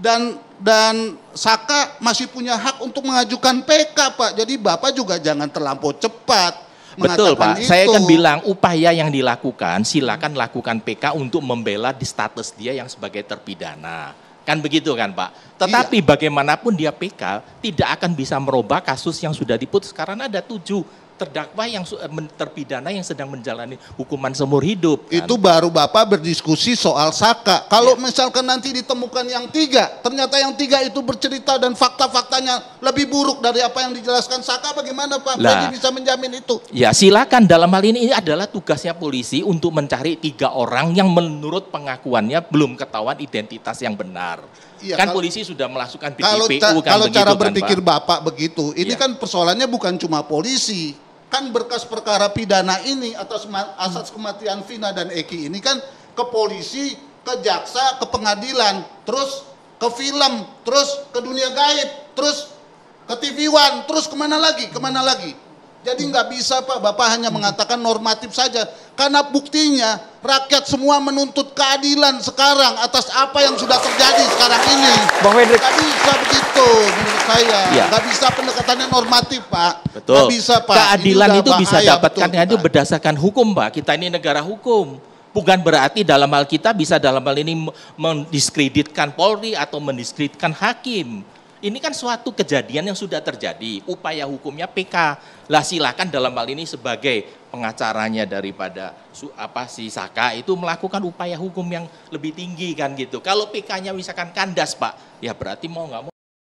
dan dan Saka masih punya hak untuk mengajukan PK, Pak. Jadi Bapak juga jangan terlampau cepat. Betul Pak, itu. saya kan bilang upaya yang dilakukan silakan lakukan PK untuk membela di status dia yang sebagai terpidana. Kan begitu kan Pak. Iya. Tetapi iya. bagaimanapun dia PK tidak akan bisa merubah kasus yang sudah diputus karena ada tujuh terdakwa yang eh, terpidana yang sedang menjalani hukuman seumur hidup. Kan? Itu baru Bapak berdiskusi soal saka. Kalau ya. misalkan nanti ditemukan yang tiga, ternyata yang tiga itu bercerita dan fakta-faktanya lebih buruk dari apa yang dijelaskan saka, bagaimana Pak lah, Bagi bisa menjamin itu? Ya silakan dalam hal ini ini adalah tugasnya polisi untuk mencari tiga orang yang menurut pengakuannya belum ketahuan identitas yang benar. Ya, kan kalau, polisi sudah melakukan BPU kalau, kan kalau cara kan, berpikir Bapak begitu, ini ya. kan persoalannya bukan cuma polisi kan berkas perkara pidana ini atas asas kematian Vina dan Eki ini kan ke polisi, ke jaksa, ke pengadilan, terus ke film, terus ke dunia gaib, terus ke TV One, terus kemana lagi, kemana lagi. Jadi nggak bisa Pak, Bapak hanya mengatakan normatif saja. Karena buktinya rakyat semua menuntut keadilan sekarang atas apa yang sudah terjadi sekarang ini. Bang Hendrik. Nggak bisa begitu menurut saya. Ya. Nggak bisa pendekatannya normatif Pak. Betul. Gak bisa Pak. Keadilan itu bahaya, bisa betul, itu berdasarkan hukum Pak. Kita ini negara hukum bukan berarti dalam hal kita bisa dalam hal ini mendiskreditkan Polri atau mendiskreditkan hakim. Ini kan suatu kejadian yang sudah terjadi. Upaya hukumnya PK. Lah silakan dalam hal ini sebagai pengacaranya daripada apa si Saka itu melakukan upaya hukum yang lebih tinggi kan gitu. Kalau PK-nya misalkan kandas Pak, ya berarti mau nggak mau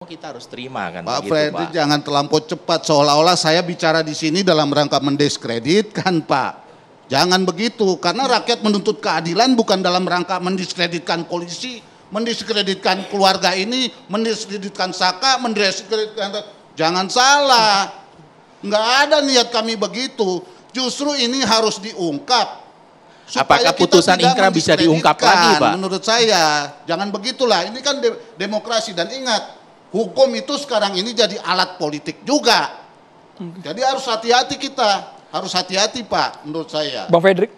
kita harus terima kan Pak begitu, Fredy jangan terlampau cepat seolah-olah saya bicara di sini dalam rangka mendiskreditkan Pak. Jangan begitu karena rakyat menuntut keadilan bukan dalam rangka mendiskreditkan polisi mendiskreditkan keluarga ini, mendiskreditkan Saka, mendiskreditkan jangan salah. Nggak ada niat kami begitu. Justru ini harus diungkap. Apakah putusan inkrah bisa diungkap lagi, Pak? Menurut saya, jangan begitulah. Ini kan de demokrasi dan ingat, hukum itu sekarang ini jadi alat politik juga. Hmm. Jadi harus hati-hati kita, harus hati-hati, Pak, menurut saya. Bang Frederick,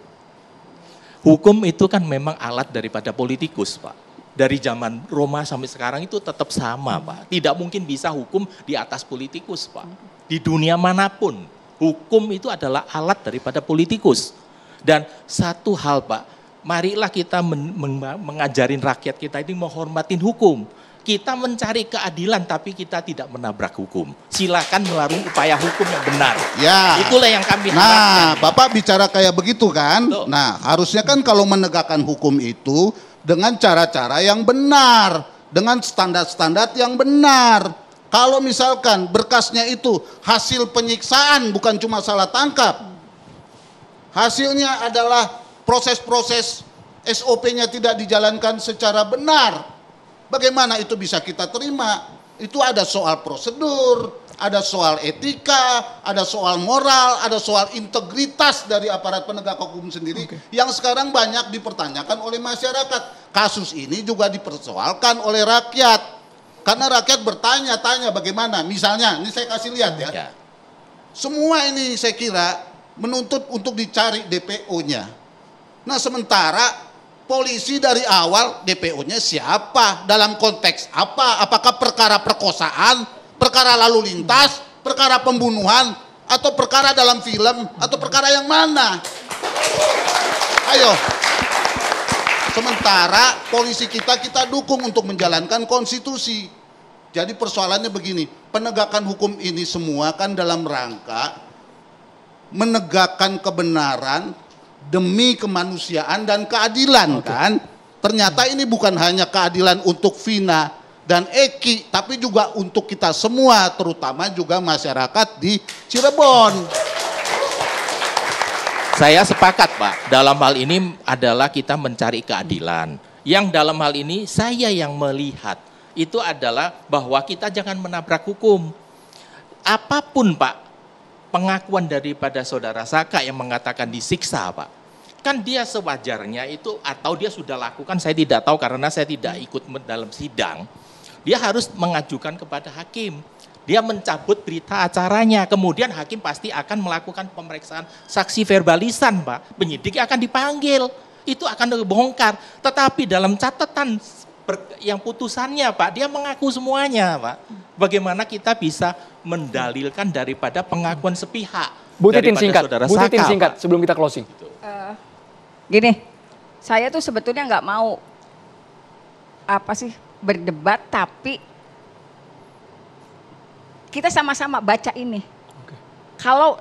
hukum itu kan memang alat daripada politikus, Pak dari zaman Roma sampai sekarang itu tetap sama, Pak. Tidak mungkin bisa hukum di atas politikus, Pak. Di dunia manapun, hukum itu adalah alat daripada politikus. Dan satu hal, Pak, marilah kita men men mengajarin rakyat kita ini menghormatin hukum. Kita mencari keadilan tapi kita tidak menabrak hukum. Silakan melarung upaya hukum yang benar. Ya. Itulah yang kami nah, harapkan. Bapak bicara kayak begitu kan? Tuh. Nah, harusnya kan kalau menegakkan hukum itu dengan cara-cara yang benar, dengan standar-standar yang benar. Kalau misalkan berkasnya itu hasil penyiksaan bukan cuma salah tangkap. Hasilnya adalah proses-proses SOP-nya tidak dijalankan secara benar. Bagaimana itu bisa kita terima? Itu ada soal prosedur, ada soal etika, ada soal moral, ada soal integritas dari aparat penegak hukum sendiri okay. yang sekarang banyak dipertanyakan oleh masyarakat. Kasus ini juga dipersoalkan oleh rakyat. Karena rakyat bertanya-tanya bagaimana. Misalnya, ini saya kasih lihat ya. ya. Semua ini saya kira menuntut untuk dicari DPO-nya. Nah, sementara polisi dari awal DPO-nya siapa, dalam konteks apa, apakah perkara perkosaan perkara lalu lintas, perkara pembunuhan, atau perkara dalam film, atau perkara yang mana? Ayo. Sementara polisi kita kita dukung untuk menjalankan konstitusi. Jadi persoalannya begini, penegakan hukum ini semua kan dalam rangka menegakkan kebenaran demi kemanusiaan dan keadilan okay. kan. Ternyata ini bukan hanya keadilan untuk Vina, dan Eki, tapi juga untuk kita semua, terutama juga masyarakat di Cirebon. Saya sepakat, Pak. Dalam hal ini adalah kita mencari keadilan. Yang dalam hal ini saya yang melihat itu adalah bahwa kita jangan menabrak hukum. Apapun, Pak, pengakuan daripada saudara Saka yang mengatakan disiksa, Pak kan dia sewajarnya itu atau dia sudah lakukan saya tidak tahu karena saya tidak ikut dalam sidang dia harus mengajukan kepada hakim. Dia mencabut berita acaranya, kemudian hakim pasti akan melakukan pemeriksaan saksi verbalisan, Pak. Penyidik akan dipanggil, itu akan dibongkar. Tetapi dalam catatan yang putusannya, Pak, dia mengaku semuanya, Pak. Bagaimana kita bisa mendalilkan daripada pengakuan sepihak? Bu singkat, saudara singkat, Pak. sebelum kita closing. Uh, gini, saya tuh sebetulnya nggak mau apa sih berdebat tapi kita sama-sama baca ini. Okay. Kalau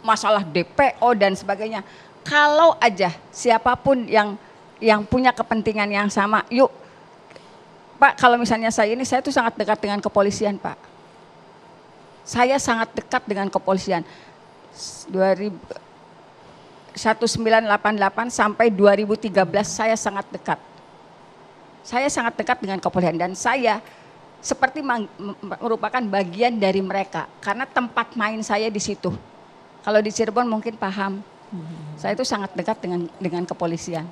masalah DPO dan sebagainya, kalau aja siapapun yang yang punya kepentingan yang sama, yuk Pak, kalau misalnya saya ini saya itu sangat dekat dengan kepolisian, Pak. Saya sangat dekat dengan kepolisian. 2000, 1988 sampai 2013 saya sangat dekat saya sangat dekat dengan kepolisian dan saya seperti merupakan bagian dari mereka karena tempat main saya di situ. Kalau di Cirebon mungkin paham. Hmm. Saya itu sangat dekat dengan dengan kepolisian.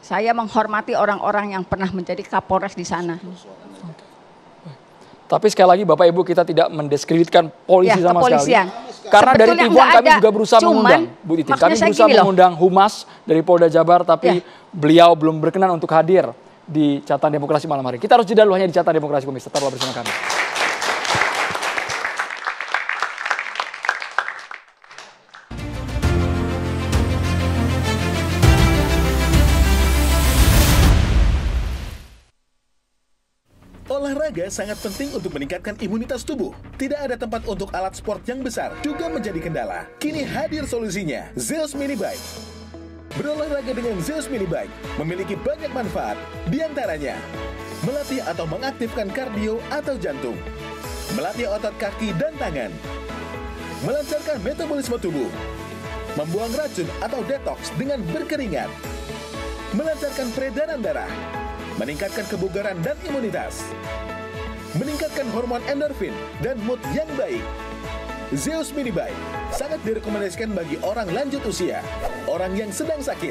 Saya menghormati orang-orang yang pernah menjadi Kapolres di sana. Tapi sekali lagi Bapak Ibu kita tidak mendiskreditkan polisi ya, sama kepolisian. sekali. Karena dari Tivuan kami juga berusaha Cuman, mengundang Bu Titi. Kami berusaha mengundang Humas dari Polda Jabar tapi ya. beliau belum berkenan untuk hadir di catatan demokrasi malam hari. Kita harus jeda dulu hanya di catatan demokrasi pemirsa. Tetaplah bersama kami. olahraga sangat penting untuk meningkatkan imunitas tubuh. Tidak ada tempat untuk alat sport yang besar juga menjadi kendala. Kini hadir solusinya, Zeus Mini Bike. Berolahraga dengan Zeus Mini Bike memiliki banyak manfaat, diantaranya melatih atau mengaktifkan kardio atau jantung, melatih otot kaki dan tangan, melancarkan metabolisme tubuh, membuang racun atau detox dengan berkeringat, melancarkan peredaran darah, meningkatkan kebugaran dan imunitas meningkatkan hormon endorfin dan mood yang baik. Zeus Mini Bike sangat direkomendasikan bagi orang lanjut usia, orang yang sedang sakit,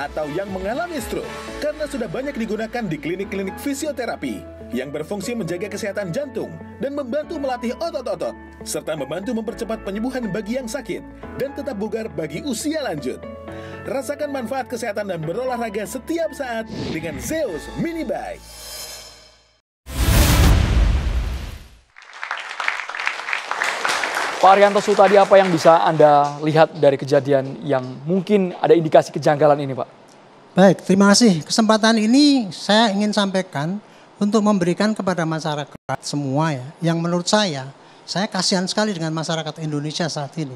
atau yang mengalami stroke karena sudah banyak digunakan di klinik-klinik fisioterapi yang berfungsi menjaga kesehatan jantung dan membantu melatih otot-otot, serta membantu mempercepat penyembuhan bagi yang sakit dan tetap bugar bagi usia lanjut. Rasakan manfaat kesehatan dan berolahraga setiap saat dengan Zeus Mini Bike. Pak Arianto tadi apa yang bisa Anda lihat dari kejadian yang mungkin ada indikasi kejanggalan ini Pak? Baik, terima kasih. Kesempatan ini saya ingin sampaikan untuk memberikan kepada masyarakat semua ya, yang menurut saya, saya kasihan sekali dengan masyarakat Indonesia saat ini.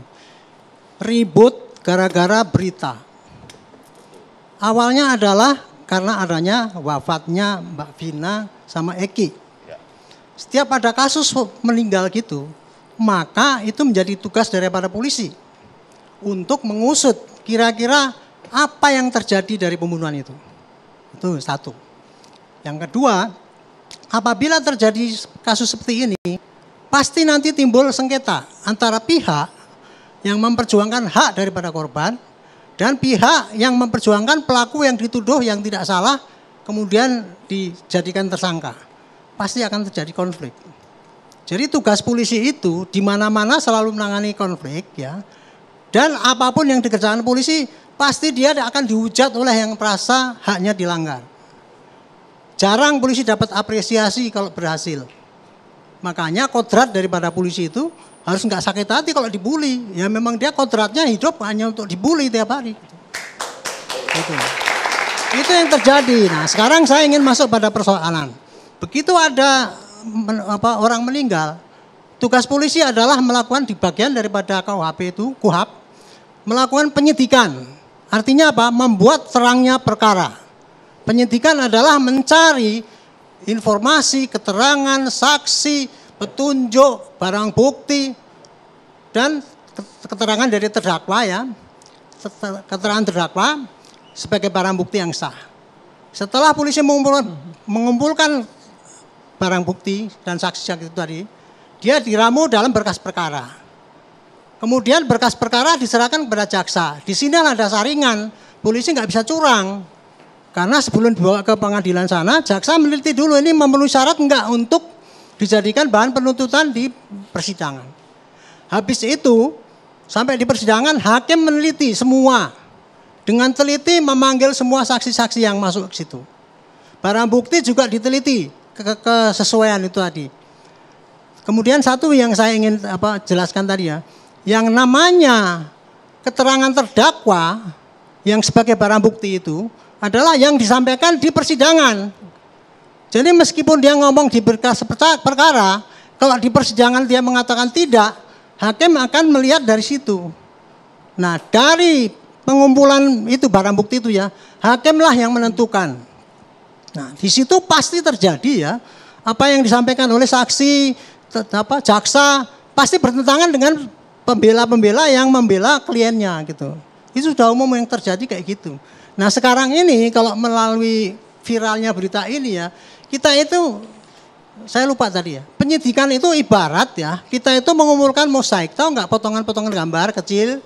Ribut gara-gara berita. Awalnya adalah karena adanya wafatnya Mbak Vina sama Eki. Ya. Setiap ada kasus meninggal gitu, maka itu menjadi tugas daripada polisi untuk mengusut kira-kira apa yang terjadi dari pembunuhan itu. Itu satu. Yang kedua, apabila terjadi kasus seperti ini, pasti nanti timbul sengketa antara pihak yang memperjuangkan hak daripada korban dan pihak yang memperjuangkan pelaku yang dituduh yang tidak salah kemudian dijadikan tersangka. Pasti akan terjadi konflik. Jadi tugas polisi itu di mana-mana selalu menangani konflik ya. Dan apapun yang dikerjakan polisi pasti dia akan dihujat oleh yang merasa haknya dilanggar. Jarang polisi dapat apresiasi kalau berhasil. Makanya kodrat daripada polisi itu harus nggak sakit hati kalau dibully. Ya memang dia kodratnya hidup hanya untuk dibully tiap hari. Gitu. Itu yang terjadi. Nah sekarang saya ingin masuk pada persoalan. Begitu ada men, apa, orang meninggal, tugas polisi adalah melakukan di bagian daripada KUHP itu, KUHAP, melakukan penyidikan. Artinya apa? Membuat terangnya perkara. Penyidikan adalah mencari informasi, keterangan, saksi, petunjuk, barang bukti, dan keterangan dari terdakwa ya, keterangan terdakwa sebagai barang bukti yang sah. Setelah polisi mengumpulkan, mengumpulkan barang bukti dan saksi-saksi itu tadi, dia diramu dalam berkas perkara. Kemudian berkas perkara diserahkan kepada jaksa. Di sini ada saringan, polisi nggak bisa curang. Karena sebelum dibawa ke pengadilan sana, jaksa meneliti dulu ini memenuhi syarat nggak untuk dijadikan bahan penuntutan di persidangan. Habis itu, sampai di persidangan, hakim meneliti semua. Dengan teliti memanggil semua saksi-saksi yang masuk ke situ. Barang bukti juga diteliti kesesuaian itu tadi. Kemudian satu yang saya ingin apa jelaskan tadi ya, yang namanya keterangan terdakwa yang sebagai barang bukti itu adalah yang disampaikan di persidangan. Jadi meskipun dia ngomong di berkas perkara, kalau di persidangan dia mengatakan tidak, hakim akan melihat dari situ. Nah, dari pengumpulan itu barang bukti itu ya, hakimlah yang menentukan. Nah, di situ pasti terjadi ya apa yang disampaikan oleh saksi apa jaksa pasti bertentangan dengan pembela-pembela yang membela kliennya gitu. Itu sudah umum yang terjadi kayak gitu. Nah, sekarang ini kalau melalui viralnya berita ini ya, kita itu saya lupa tadi ya. Penyidikan itu ibarat ya, kita itu mengumpulkan mosaik, tahu nggak potongan-potongan gambar kecil,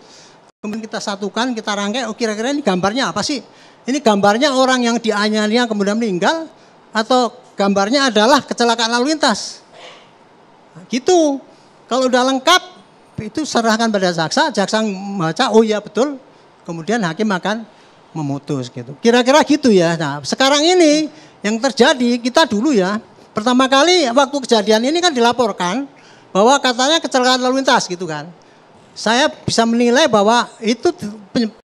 kemudian kita satukan, kita rangkai, oh kira-kira ini gambarnya apa sih? Ini gambarnya orang yang dianiaya kemudian meninggal atau gambarnya adalah kecelakaan lalu lintas. Nah, gitu. Kalau udah lengkap itu serahkan pada jaksa, jaksa membaca oh iya betul. Kemudian hakim akan memutus gitu. Kira-kira gitu ya. Nah, sekarang ini yang terjadi kita dulu ya. Pertama kali waktu kejadian ini kan dilaporkan bahwa katanya kecelakaan lalu lintas gitu kan. Saya bisa menilai bahwa itu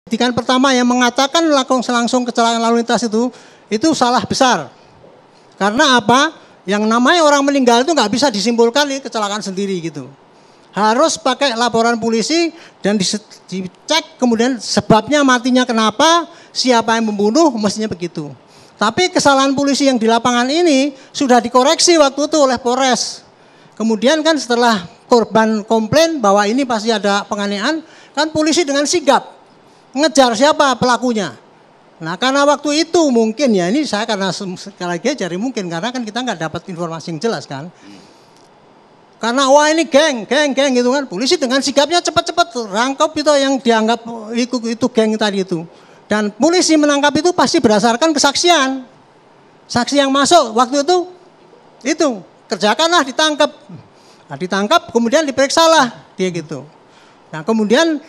Kritikan pertama yang mengatakan langsung kecelakaan lalu lintas itu itu salah besar. Karena apa? Yang namanya orang meninggal itu nggak bisa disimpulkan ini kecelakaan sendiri gitu. Harus pakai laporan polisi dan dicek kemudian sebabnya matinya kenapa, siapa yang membunuh, mestinya begitu. Tapi kesalahan polisi yang di lapangan ini sudah dikoreksi waktu itu oleh Polres. Kemudian kan setelah korban komplain bahwa ini pasti ada penganiayaan, kan polisi dengan sigap ngejar siapa pelakunya. Nah karena waktu itu mungkin ya ini saya karena sekali lagi cari mungkin karena kan kita nggak dapat informasi yang jelas kan. Karena wah ini geng, geng, geng gitu kan. Polisi dengan sikapnya cepat-cepat rangkap itu yang dianggap itu, itu geng tadi itu. Dan polisi menangkap itu pasti berdasarkan kesaksian. Saksi yang masuk waktu itu itu kerjakanlah ditangkap. Nah, ditangkap kemudian diperiksalah dia gitu. Nah kemudian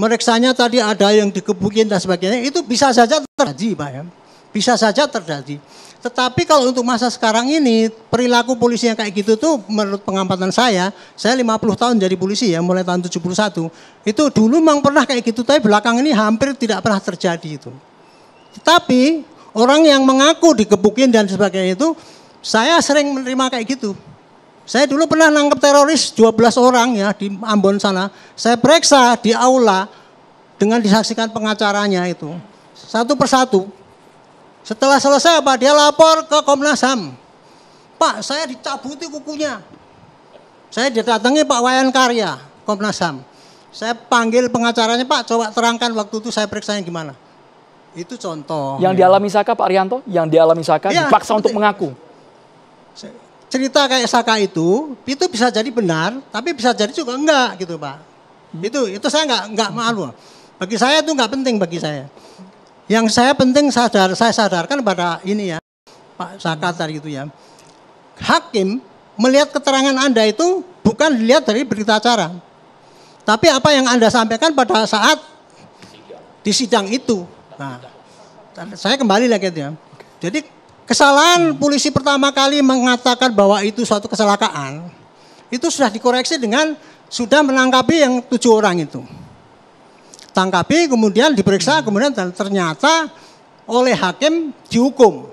Mereksanya tadi ada yang dikebukin dan sebagainya, itu bisa saja terjadi Pak ya. Bisa saja terjadi. Tetapi kalau untuk masa sekarang ini, perilaku polisi yang kayak gitu tuh menurut pengamatan saya, saya 50 tahun jadi polisi ya, mulai tahun 71, itu dulu memang pernah kayak gitu, tapi belakang ini hampir tidak pernah terjadi itu. Tetapi orang yang mengaku dikebukin dan sebagainya itu, saya sering menerima kayak gitu. Saya dulu pernah nangkep teroris 12 orang ya di Ambon sana. Saya periksa di aula dengan disaksikan pengacaranya itu. Satu persatu. Setelah selesai apa? Dia lapor ke Komnas HAM. Pak, saya dicabuti kukunya. Saya didatangi Pak Wayan Karya, Komnas HAM. Saya panggil pengacaranya, Pak, coba terangkan waktu itu saya periksanya gimana. Itu contoh. Yang ya. dialami Saka Pak Arianto, yang dialami Saka ya, dipaksa itu, untuk mengaku cerita kayak Saka itu, itu bisa jadi benar, tapi bisa jadi juga enggak gitu Pak. Hmm. Itu itu saya enggak enggak malu. Bagi saya itu enggak penting bagi saya. Yang saya penting sadar, saya sadarkan pada ini ya, Pak Saka hmm. tadi itu ya. Hakim melihat keterangan Anda itu bukan dilihat dari berita acara. Tapi apa yang Anda sampaikan pada saat di sidang itu. Nah, saya kembali lagi ya. Jadi Kesalahan polisi pertama kali mengatakan bahwa itu suatu kesalahan, itu sudah dikoreksi dengan sudah menangkapi yang tujuh orang itu. Tangkapi, kemudian diperiksa, kemudian ternyata oleh hakim dihukum.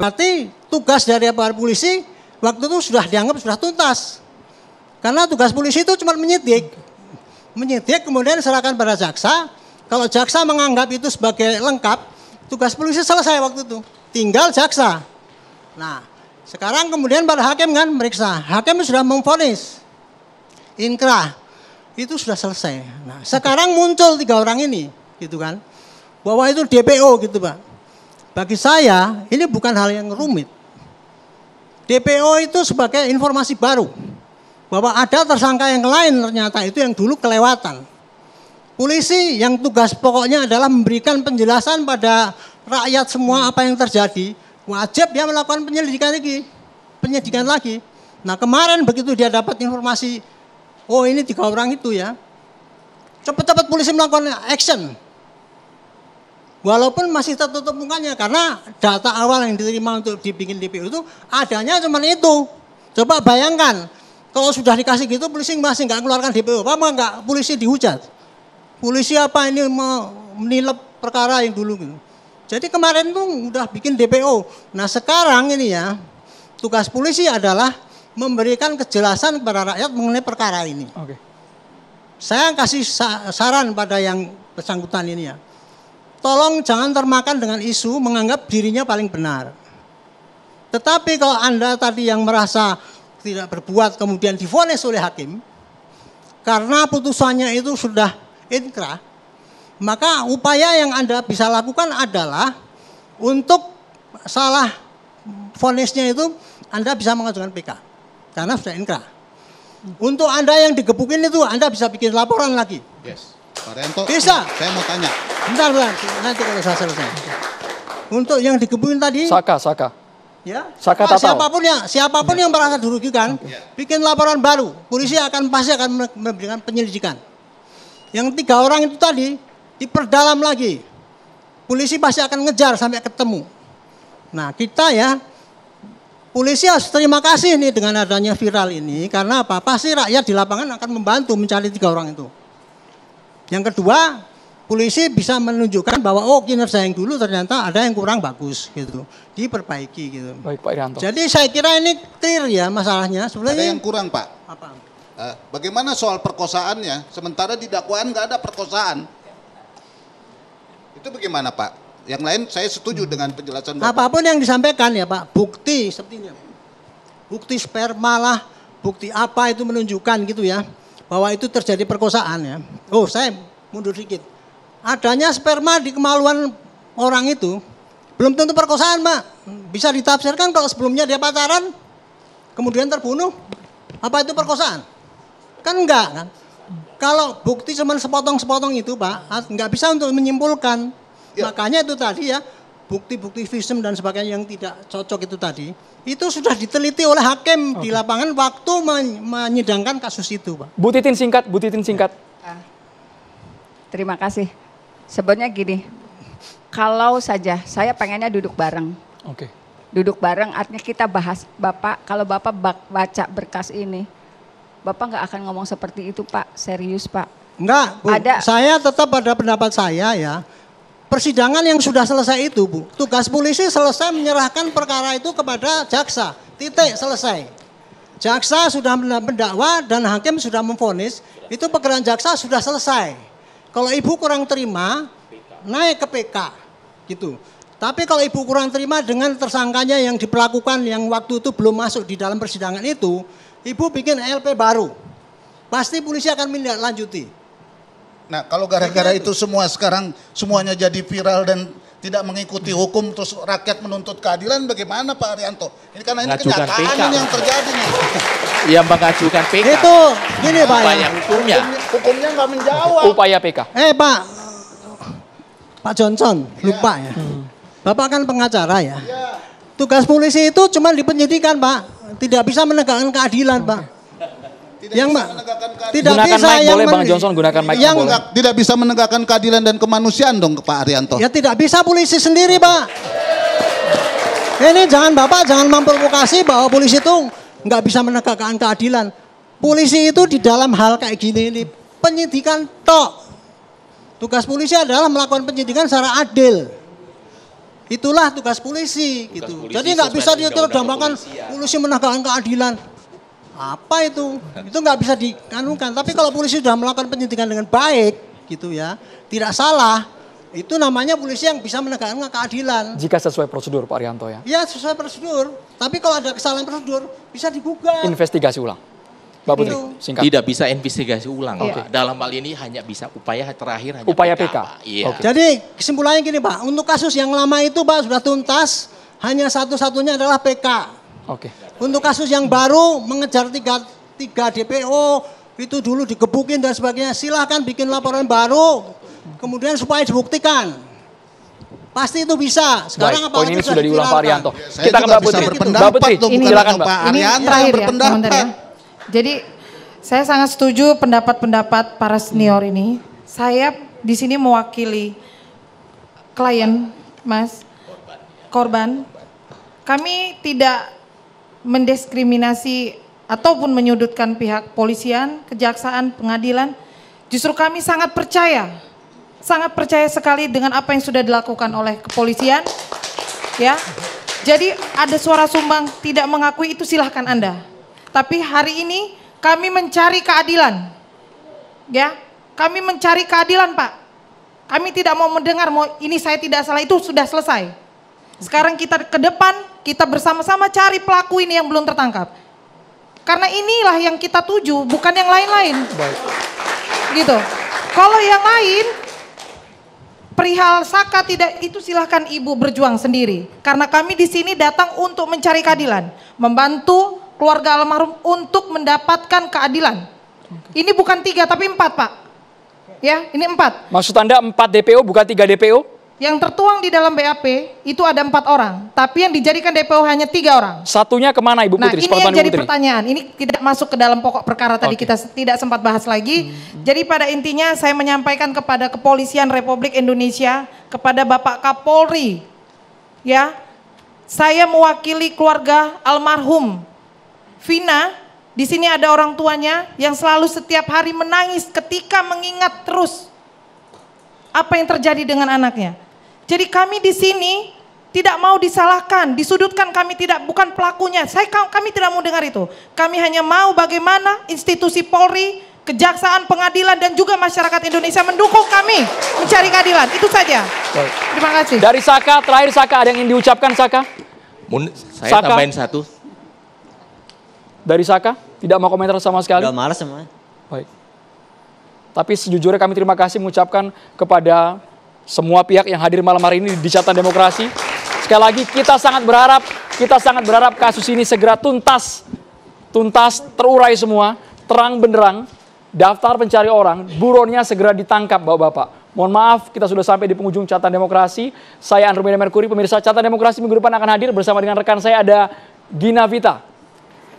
Berarti tugas dari aparat polisi waktu itu sudah dianggap sudah tuntas. Karena tugas polisi itu cuma menyidik. Menyidik kemudian serahkan pada jaksa. Kalau jaksa menganggap itu sebagai lengkap, tugas polisi selesai waktu itu tinggal jaksa. Nah, sekarang kemudian para hakim kan meriksa. Hakim sudah memfonis. Inkrah. Itu sudah selesai. Nah, sekarang muncul tiga orang ini, gitu kan. Bahwa itu DPO gitu, Pak. Bagi saya, ini bukan hal yang rumit. DPO itu sebagai informasi baru. Bahwa ada tersangka yang lain ternyata itu yang dulu kelewatan. Polisi yang tugas pokoknya adalah memberikan penjelasan pada rakyat semua apa yang terjadi, wajib dia melakukan penyelidikan lagi. Penyidikan lagi. Nah kemarin begitu dia dapat informasi, oh ini tiga orang itu ya, cepat-cepat polisi melakukan action. Walaupun masih tertutup mukanya karena data awal yang diterima untuk dibikin DPU itu adanya cuma itu. Coba bayangkan kalau sudah dikasih gitu polisi masih nggak keluarkan DPU, apa nggak polisi dihujat? Polisi apa ini mau menilap perkara yang dulu gitu. Jadi kemarin tuh udah bikin DPO. Nah sekarang ini ya tugas polisi adalah memberikan kejelasan kepada rakyat mengenai perkara ini. Oke. Saya kasih saran pada yang bersangkutan ini ya. Tolong jangan termakan dengan isu menganggap dirinya paling benar. Tetapi kalau Anda tadi yang merasa tidak berbuat kemudian divonis oleh hakim, karena putusannya itu sudah inkrah, maka upaya yang Anda bisa lakukan adalah untuk salah vonisnya itu Anda bisa mengajukan PK karena sudah inkrah. Untuk Anda yang digebukin itu Anda bisa bikin laporan lagi. Yes. Pak Rento, bisa. saya mau tanya. Bentar, bentar. Nanti kalau saya selesai. Untuk yang digebukin tadi. Saka, Saka. Ya. Saka nah, siapapun yang siapapun ya. yang merasa dirugikan, okay. bikin laporan baru. Polisi akan pasti akan memberikan penyelidikan. Yang tiga orang itu tadi diperdalam lagi. Polisi pasti akan ngejar sampai ketemu. Nah kita ya, polisi harus terima kasih nih dengan adanya viral ini. Karena apa? Pasti rakyat di lapangan akan membantu mencari tiga orang itu. Yang kedua, polisi bisa menunjukkan bahwa oh kinerja yang dulu ternyata ada yang kurang bagus gitu diperbaiki gitu. Baik Pak Irianto. Jadi saya kira ini clear ya masalahnya sebenarnya. Ada yang kurang Pak. Apa? Eh, bagaimana soal perkosaannya? Sementara di dakwaan nggak ada perkosaan. Itu bagaimana Pak? Yang lain saya setuju hmm. dengan penjelasan Bapak. Apapun yang disampaikan ya Pak, bukti sepertinya. Bukti sperma lah, bukti apa itu menunjukkan gitu ya. Bahwa itu terjadi perkosaan ya. Oh saya mundur sedikit. Adanya sperma di kemaluan orang itu, belum tentu perkosaan Pak. Bisa ditafsirkan kalau sebelumnya dia pacaran, kemudian terbunuh. Apa itu perkosaan? Kan enggak kan? Kalau bukti cuma sepotong-sepotong itu Pak, nggak bisa untuk menyimpulkan. Ya. Makanya itu tadi ya, bukti-bukti visum dan sebagainya yang tidak cocok itu tadi itu sudah diteliti oleh hakim okay. di lapangan waktu men menyidangkan kasus itu, Pak. butitin singkat, butitin singkat singkat. Ya. Eh, terima kasih. Sebenarnya gini, kalau saja saya pengennya duduk bareng. Oke. Okay. Duduk bareng artinya kita bahas Bapak, kalau Bapak baca berkas ini, Bapak nggak akan ngomong seperti itu Pak, serius Pak. Enggak, Bu. Ada. Saya tetap pada pendapat saya ya. Persidangan yang sudah selesai itu, Bu. Tugas polisi selesai menyerahkan perkara itu kepada jaksa. Titik selesai. Jaksa sudah mendakwa dan hakim sudah memfonis, itu pekerjaan jaksa sudah selesai. Kalau ibu kurang terima, naik ke PK gitu. Tapi kalau ibu kurang terima dengan tersangkanya yang diperlakukan yang waktu itu belum masuk di dalam persidangan itu, Ibu bikin LP baru. Pasti polisi akan menindaklanjuti. Nah, kalau gara-gara itu semua sekarang semuanya jadi viral dan tidak mengikuti hukum terus rakyat menuntut keadilan bagaimana Pak Arianto? Ini karena ini Ngajukan kenyataan yang terjadi nih. Yang mengajukan PK. Itu gini Pak. Upaya hukumnya. Hukumnya nggak menjawab. Upaya PK. Eh Pak, Pak Johnson iya. lupa ya. Hmm. Bapak kan pengacara ya. ya. Tugas polisi itu cuma di penyidikan, Pak. Tidak bisa menegakkan keadilan, Pak. Tidak yang bisa menegakkan keadilan. Tidak gunakan bisa mic yang boleh Bang Johnson gunakan mic yang boleh. tidak bisa menegakkan keadilan dan kemanusiaan dong Pak Arianto. Ya tidak bisa polisi sendiri, Pak. Ini jangan Bapak jangan memprovokasi bahwa polisi itu nggak bisa menegakkan keadilan. Polisi itu di dalam hal kayak gini ini penyidikan tok. Tugas polisi adalah melakukan penyidikan secara adil. Itulah tugas polisi tugas gitu. Polisi Jadi nggak bisa diterdambakan polisi menegakkan keadilan. Apa itu? Itu nggak bisa dikanungkan. Tapi kalau polisi sudah melakukan penyidikan dengan baik gitu ya, tidak salah, itu namanya polisi yang bisa menegakkan keadilan. Jika sesuai prosedur Pak Arianto ya? Iya sesuai prosedur. Tapi kalau ada kesalahan prosedur bisa dibuka. Investigasi ulang. Pak Putri, singkat. Tidak bisa investigasi ulang. Iya. Okay. Dalam hal ini hanya bisa upaya terakhir hanya upaya PK. Iya. Okay. Jadi kesimpulannya gini Pak, untuk kasus yang lama itu Pak sudah tuntas, hanya satu-satunya adalah PK. Oke. Okay. Untuk kasus yang baru mengejar tiga, tiga DPO itu dulu digebukin dan sebagainya. Silahkan bikin laporan baru, kemudian supaya dibuktikan. Pasti itu bisa. Sekarang Baik, apa yang ini sudah diulang Pak Arianto. Kita ke Mbak Putri. Mbak Putri, silakan Pak. Arianto ya, berpendapat. Ya, jadi saya sangat setuju pendapat-pendapat para senior ini. Saya di sini mewakili klien, Mas. Korban. Kami tidak mendiskriminasi ataupun menyudutkan pihak polisian, kejaksaan, pengadilan. Justru kami sangat percaya, sangat percaya sekali dengan apa yang sudah dilakukan oleh kepolisian. Ya. Jadi ada suara sumbang tidak mengakui itu silahkan Anda. Tapi hari ini kami mencari keadilan. Ya, kami mencari keadilan, Pak. Kami tidak mau mendengar mau ini saya tidak salah itu sudah selesai. Sekarang kita ke depan, kita bersama-sama cari pelaku ini yang belum tertangkap. Karena inilah yang kita tuju, bukan yang lain-lain. Gitu. Kalau yang lain perihal saka tidak itu silahkan ibu berjuang sendiri. Karena kami di sini datang untuk mencari keadilan, membantu keluarga almarhum untuk mendapatkan keadilan. Ini bukan tiga tapi empat pak. Ya ini empat. Maksud anda empat DPO bukan tiga DPO? Yang tertuang di dalam BAP itu ada empat orang, tapi yang dijadikan DPO hanya tiga orang. Satunya kemana Ibu nah, Putri? Nah ini yang jadi pertanyaan, ini tidak masuk ke dalam pokok perkara tadi okay. kita tidak sempat bahas lagi. Hmm. Jadi pada intinya saya menyampaikan kepada Kepolisian Republik Indonesia, kepada Bapak Kapolri, ya, saya mewakili keluarga almarhum Vina, di sini ada orang tuanya yang selalu setiap hari menangis ketika mengingat terus apa yang terjadi dengan anaknya. Jadi kami di sini tidak mau disalahkan, disudutkan kami tidak bukan pelakunya. Saya kami tidak mau dengar itu. Kami hanya mau bagaimana institusi Polri, kejaksaan, pengadilan dan juga masyarakat Indonesia mendukung kami mencari keadilan. Itu saja. Terima kasih. Dari Saka, terakhir Saka ada yang ingin diucapkan Saka? saya tambahin satu. Dari Saka, tidak mau komentar sama sekali? Gak malas sama. Baik. Tapi sejujurnya kami terima kasih mengucapkan kepada semua pihak yang hadir malam hari ini di Catatan Demokrasi. Sekali lagi kita sangat berharap, kita sangat berharap kasus ini segera tuntas. Tuntas, terurai semua, terang benderang. Daftar pencari orang, buronnya segera ditangkap Bapak-bapak. Mohon maaf, kita sudah sampai di penghujung catatan demokrasi. Saya Andromeda Merkuri, pemirsa catatan demokrasi minggu depan akan hadir bersama dengan rekan saya ada Gina Vita.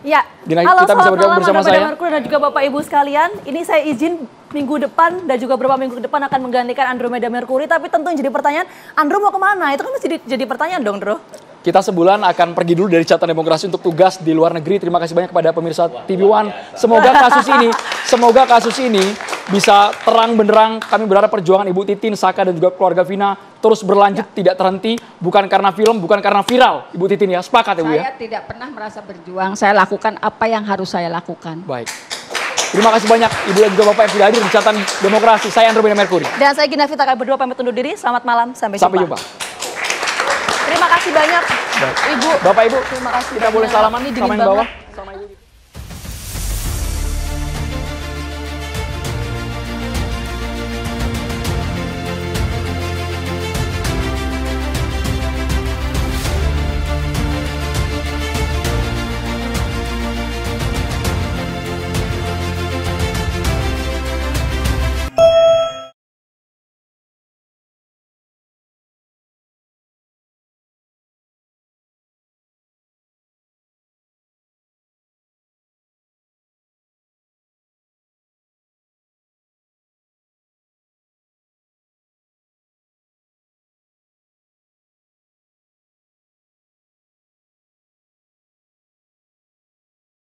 Ya. Gina, Halo, kita bisa malam bersama saya. Merkur dan juga Bapak Ibu sekalian. Ini saya izin minggu depan dan juga beberapa minggu depan akan menggantikan Andromeda Merkuri, Tapi tentu yang jadi pertanyaan, Andro mau kemana? Itu kan masih jadi, jadi pertanyaan dong, Dro. Kita sebulan akan pergi dulu dari catatan demokrasi untuk tugas di luar negeri. Terima kasih banyak kepada pemirsa TV One. Semoga kasus ini, semoga kasus ini bisa terang benderang. Kami berharap perjuangan Ibu Titin, Saka dan juga keluarga Vina terus berlanjut ya. tidak terhenti bukan karena film, bukan karena viral. Ibu Titin ya, sepakat ya Bu ya. Saya tidak pernah merasa berjuang. Saya lakukan apa yang harus saya lakukan. Baik. Terima kasih banyak Ibu dan juga Bapak yang sudah hadir di catatan demokrasi. Saya Andro Mercury. Merkuri. Dan saya Gina Vita, kami berdua pamit undur diri. Selamat malam, sampai jumpa. Sampai jumpa. Terima kasih banyak Ibu. Bapak Ibu, terima kasih. Kita boleh salaman nih dingin bawah.